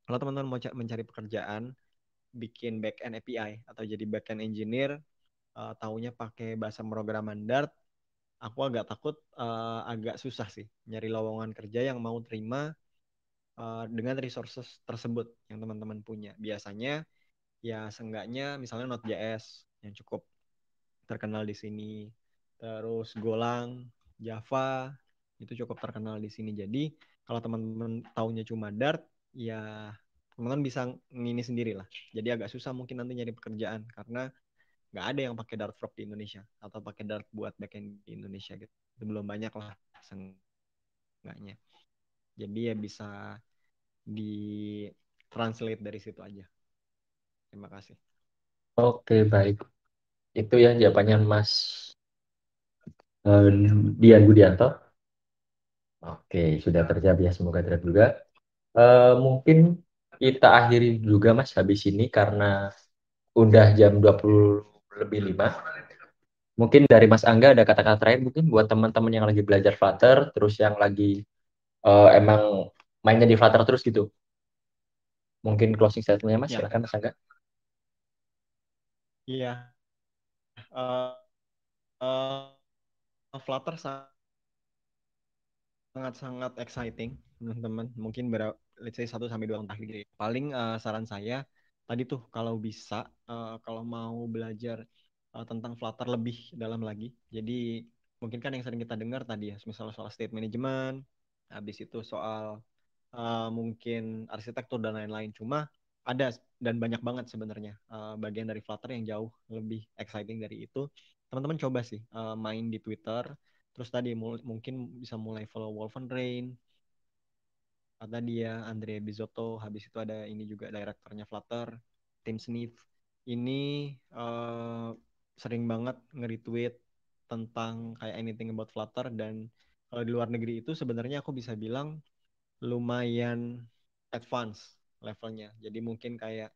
Kalau teman-teman mau mencari pekerjaan, bikin backend API atau jadi backend engineer uh, taunya pakai bahasa pemrograman Dart, aku agak takut uh, agak susah sih nyari lowongan kerja yang mau terima uh, dengan resources tersebut yang teman-teman punya. Biasanya ya seenggaknya misalnya Node.js yang cukup terkenal di sini, terus Golang, Java itu cukup terkenal di sini. Jadi kalau teman-teman taunya cuma Dart, ya teman-teman bisa ngini sendiri lah. Jadi agak susah mungkin nanti nyari pekerjaan karena nggak ada yang pakai dart frog di Indonesia atau pakai dart buat backend di Indonesia gitu itu belum banyak lah seenggaknya jadi ya bisa di translate dari situ aja terima kasih oke baik itu ya jawabannya Mas eh, Dian Budianto oke sudah terjawab ya semoga terduga uh, eh, mungkin kita akhiri juga Mas habis ini karena udah jam 20 lebih lima. Mungkin dari Mas Angga ada kata-kata terakhir mungkin buat teman-teman yang lagi belajar Flutter, terus yang lagi uh, emang mainnya di Flutter terus gitu. Mungkin closing statementnya Mas, ya. silakan Mas Angga. Iya. Uh, uh, Flutter sangat-sangat exciting, teman-teman. Mungkin berapa, let's say 1 sampai dua tahun terakhir. Paling uh, saran saya tadi tuh kalau bisa uh, kalau mau belajar uh, tentang Flutter lebih dalam lagi. Jadi mungkin kan yang sering kita dengar tadi ya, misalnya soal state management, habis itu soal uh, mungkin arsitektur dan lain-lain. Cuma ada dan banyak banget sebenarnya uh, bagian dari Flutter yang jauh lebih exciting dari itu. Teman-teman coba sih uh, main di Twitter. Terus tadi mungkin bisa mulai follow Wolfenrain, ada ya, dia Andrea Bizotto habis itu ada ini juga direkturnya Flutter Tim Smith ini uh, sering banget nge-retweet tentang kayak anything about Flutter dan kalau di luar negeri itu sebenarnya aku bisa bilang lumayan advance levelnya jadi mungkin kayak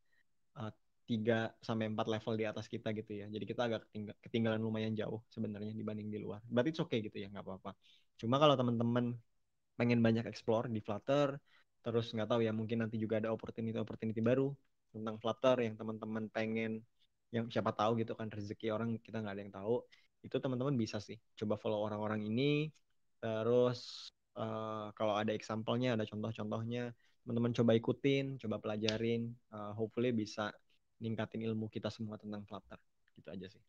eh, tiga uh, sampai empat level di atas kita gitu ya jadi kita agak ketinggal, ketinggalan lumayan jauh sebenarnya dibanding di luar berarti oke okay gitu ya nggak apa-apa cuma kalau teman-teman pengen banyak explore di Flutter terus nggak tahu ya mungkin nanti juga ada opportunity opportunity baru tentang Flutter yang teman-teman pengen yang siapa tahu gitu kan rezeki orang kita nggak ada yang tahu itu teman-teman bisa sih coba follow orang-orang ini terus uh, kalau ada example-nya ada contoh-contohnya teman-teman coba ikutin coba pelajarin uh, hopefully bisa ningkatin ilmu kita semua tentang Flutter gitu aja sih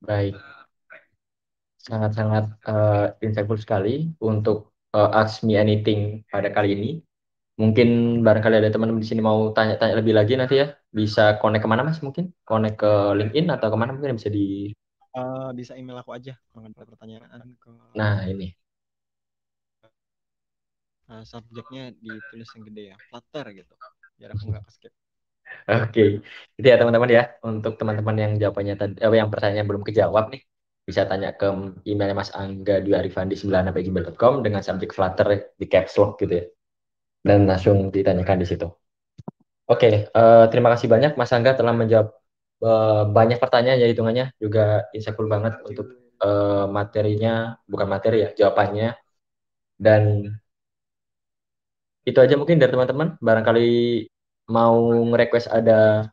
baik sangat-sangat uh, insightful sekali untuk uh, Ask Me Anything pada kali ini. Mungkin barangkali ada teman-teman di sini mau tanya-tanya lebih lagi nanti ya. Bisa connect kemana mas mungkin? Connect ke LinkedIn atau kemana mungkin bisa di... Uh, bisa email aku aja kalau ada pertanyaan. Ke... Nah ini. Uh, subjeknya ditulis yang gede ya. Flutter gitu. Biar aku nggak skip. Oke, okay. itu ya teman-teman ya untuk teman-teman yang jawabannya tadi, eh, yang pertanyaannya belum kejawab nih bisa tanya ke emailnya Mas Angga di arifandi9@gmail.com dengan subjek Flutter di caps lock gitu ya. Dan langsung ditanyakan di situ. Oke, okay, uh, eh, terima kasih banyak Mas Angga telah menjawab uh, banyak pertanyaan ya hitungannya juga insightful banget untuk uh, materinya, bukan materi ya, jawabannya. Dan itu aja mungkin dari teman-teman, barangkali mau request ada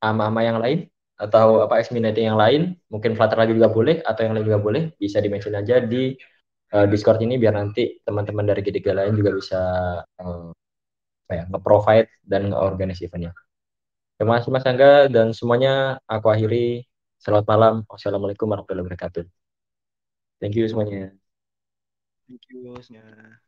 ama-ama yang lain atau apa Xminity yang lain, mungkin Flutter lagi juga boleh atau yang lain juga boleh, bisa di mention aja di uh, Discord ini biar nanti teman-teman dari GDG lain juga bisa uh, ya, nge-provide dan nge-organize eventnya. Terima kasih Mas Angga dan semuanya aku akhiri. Selamat malam. Wassalamualaikum warahmatullahi wabarakatuh. Thank you semuanya. Thank you semuanya.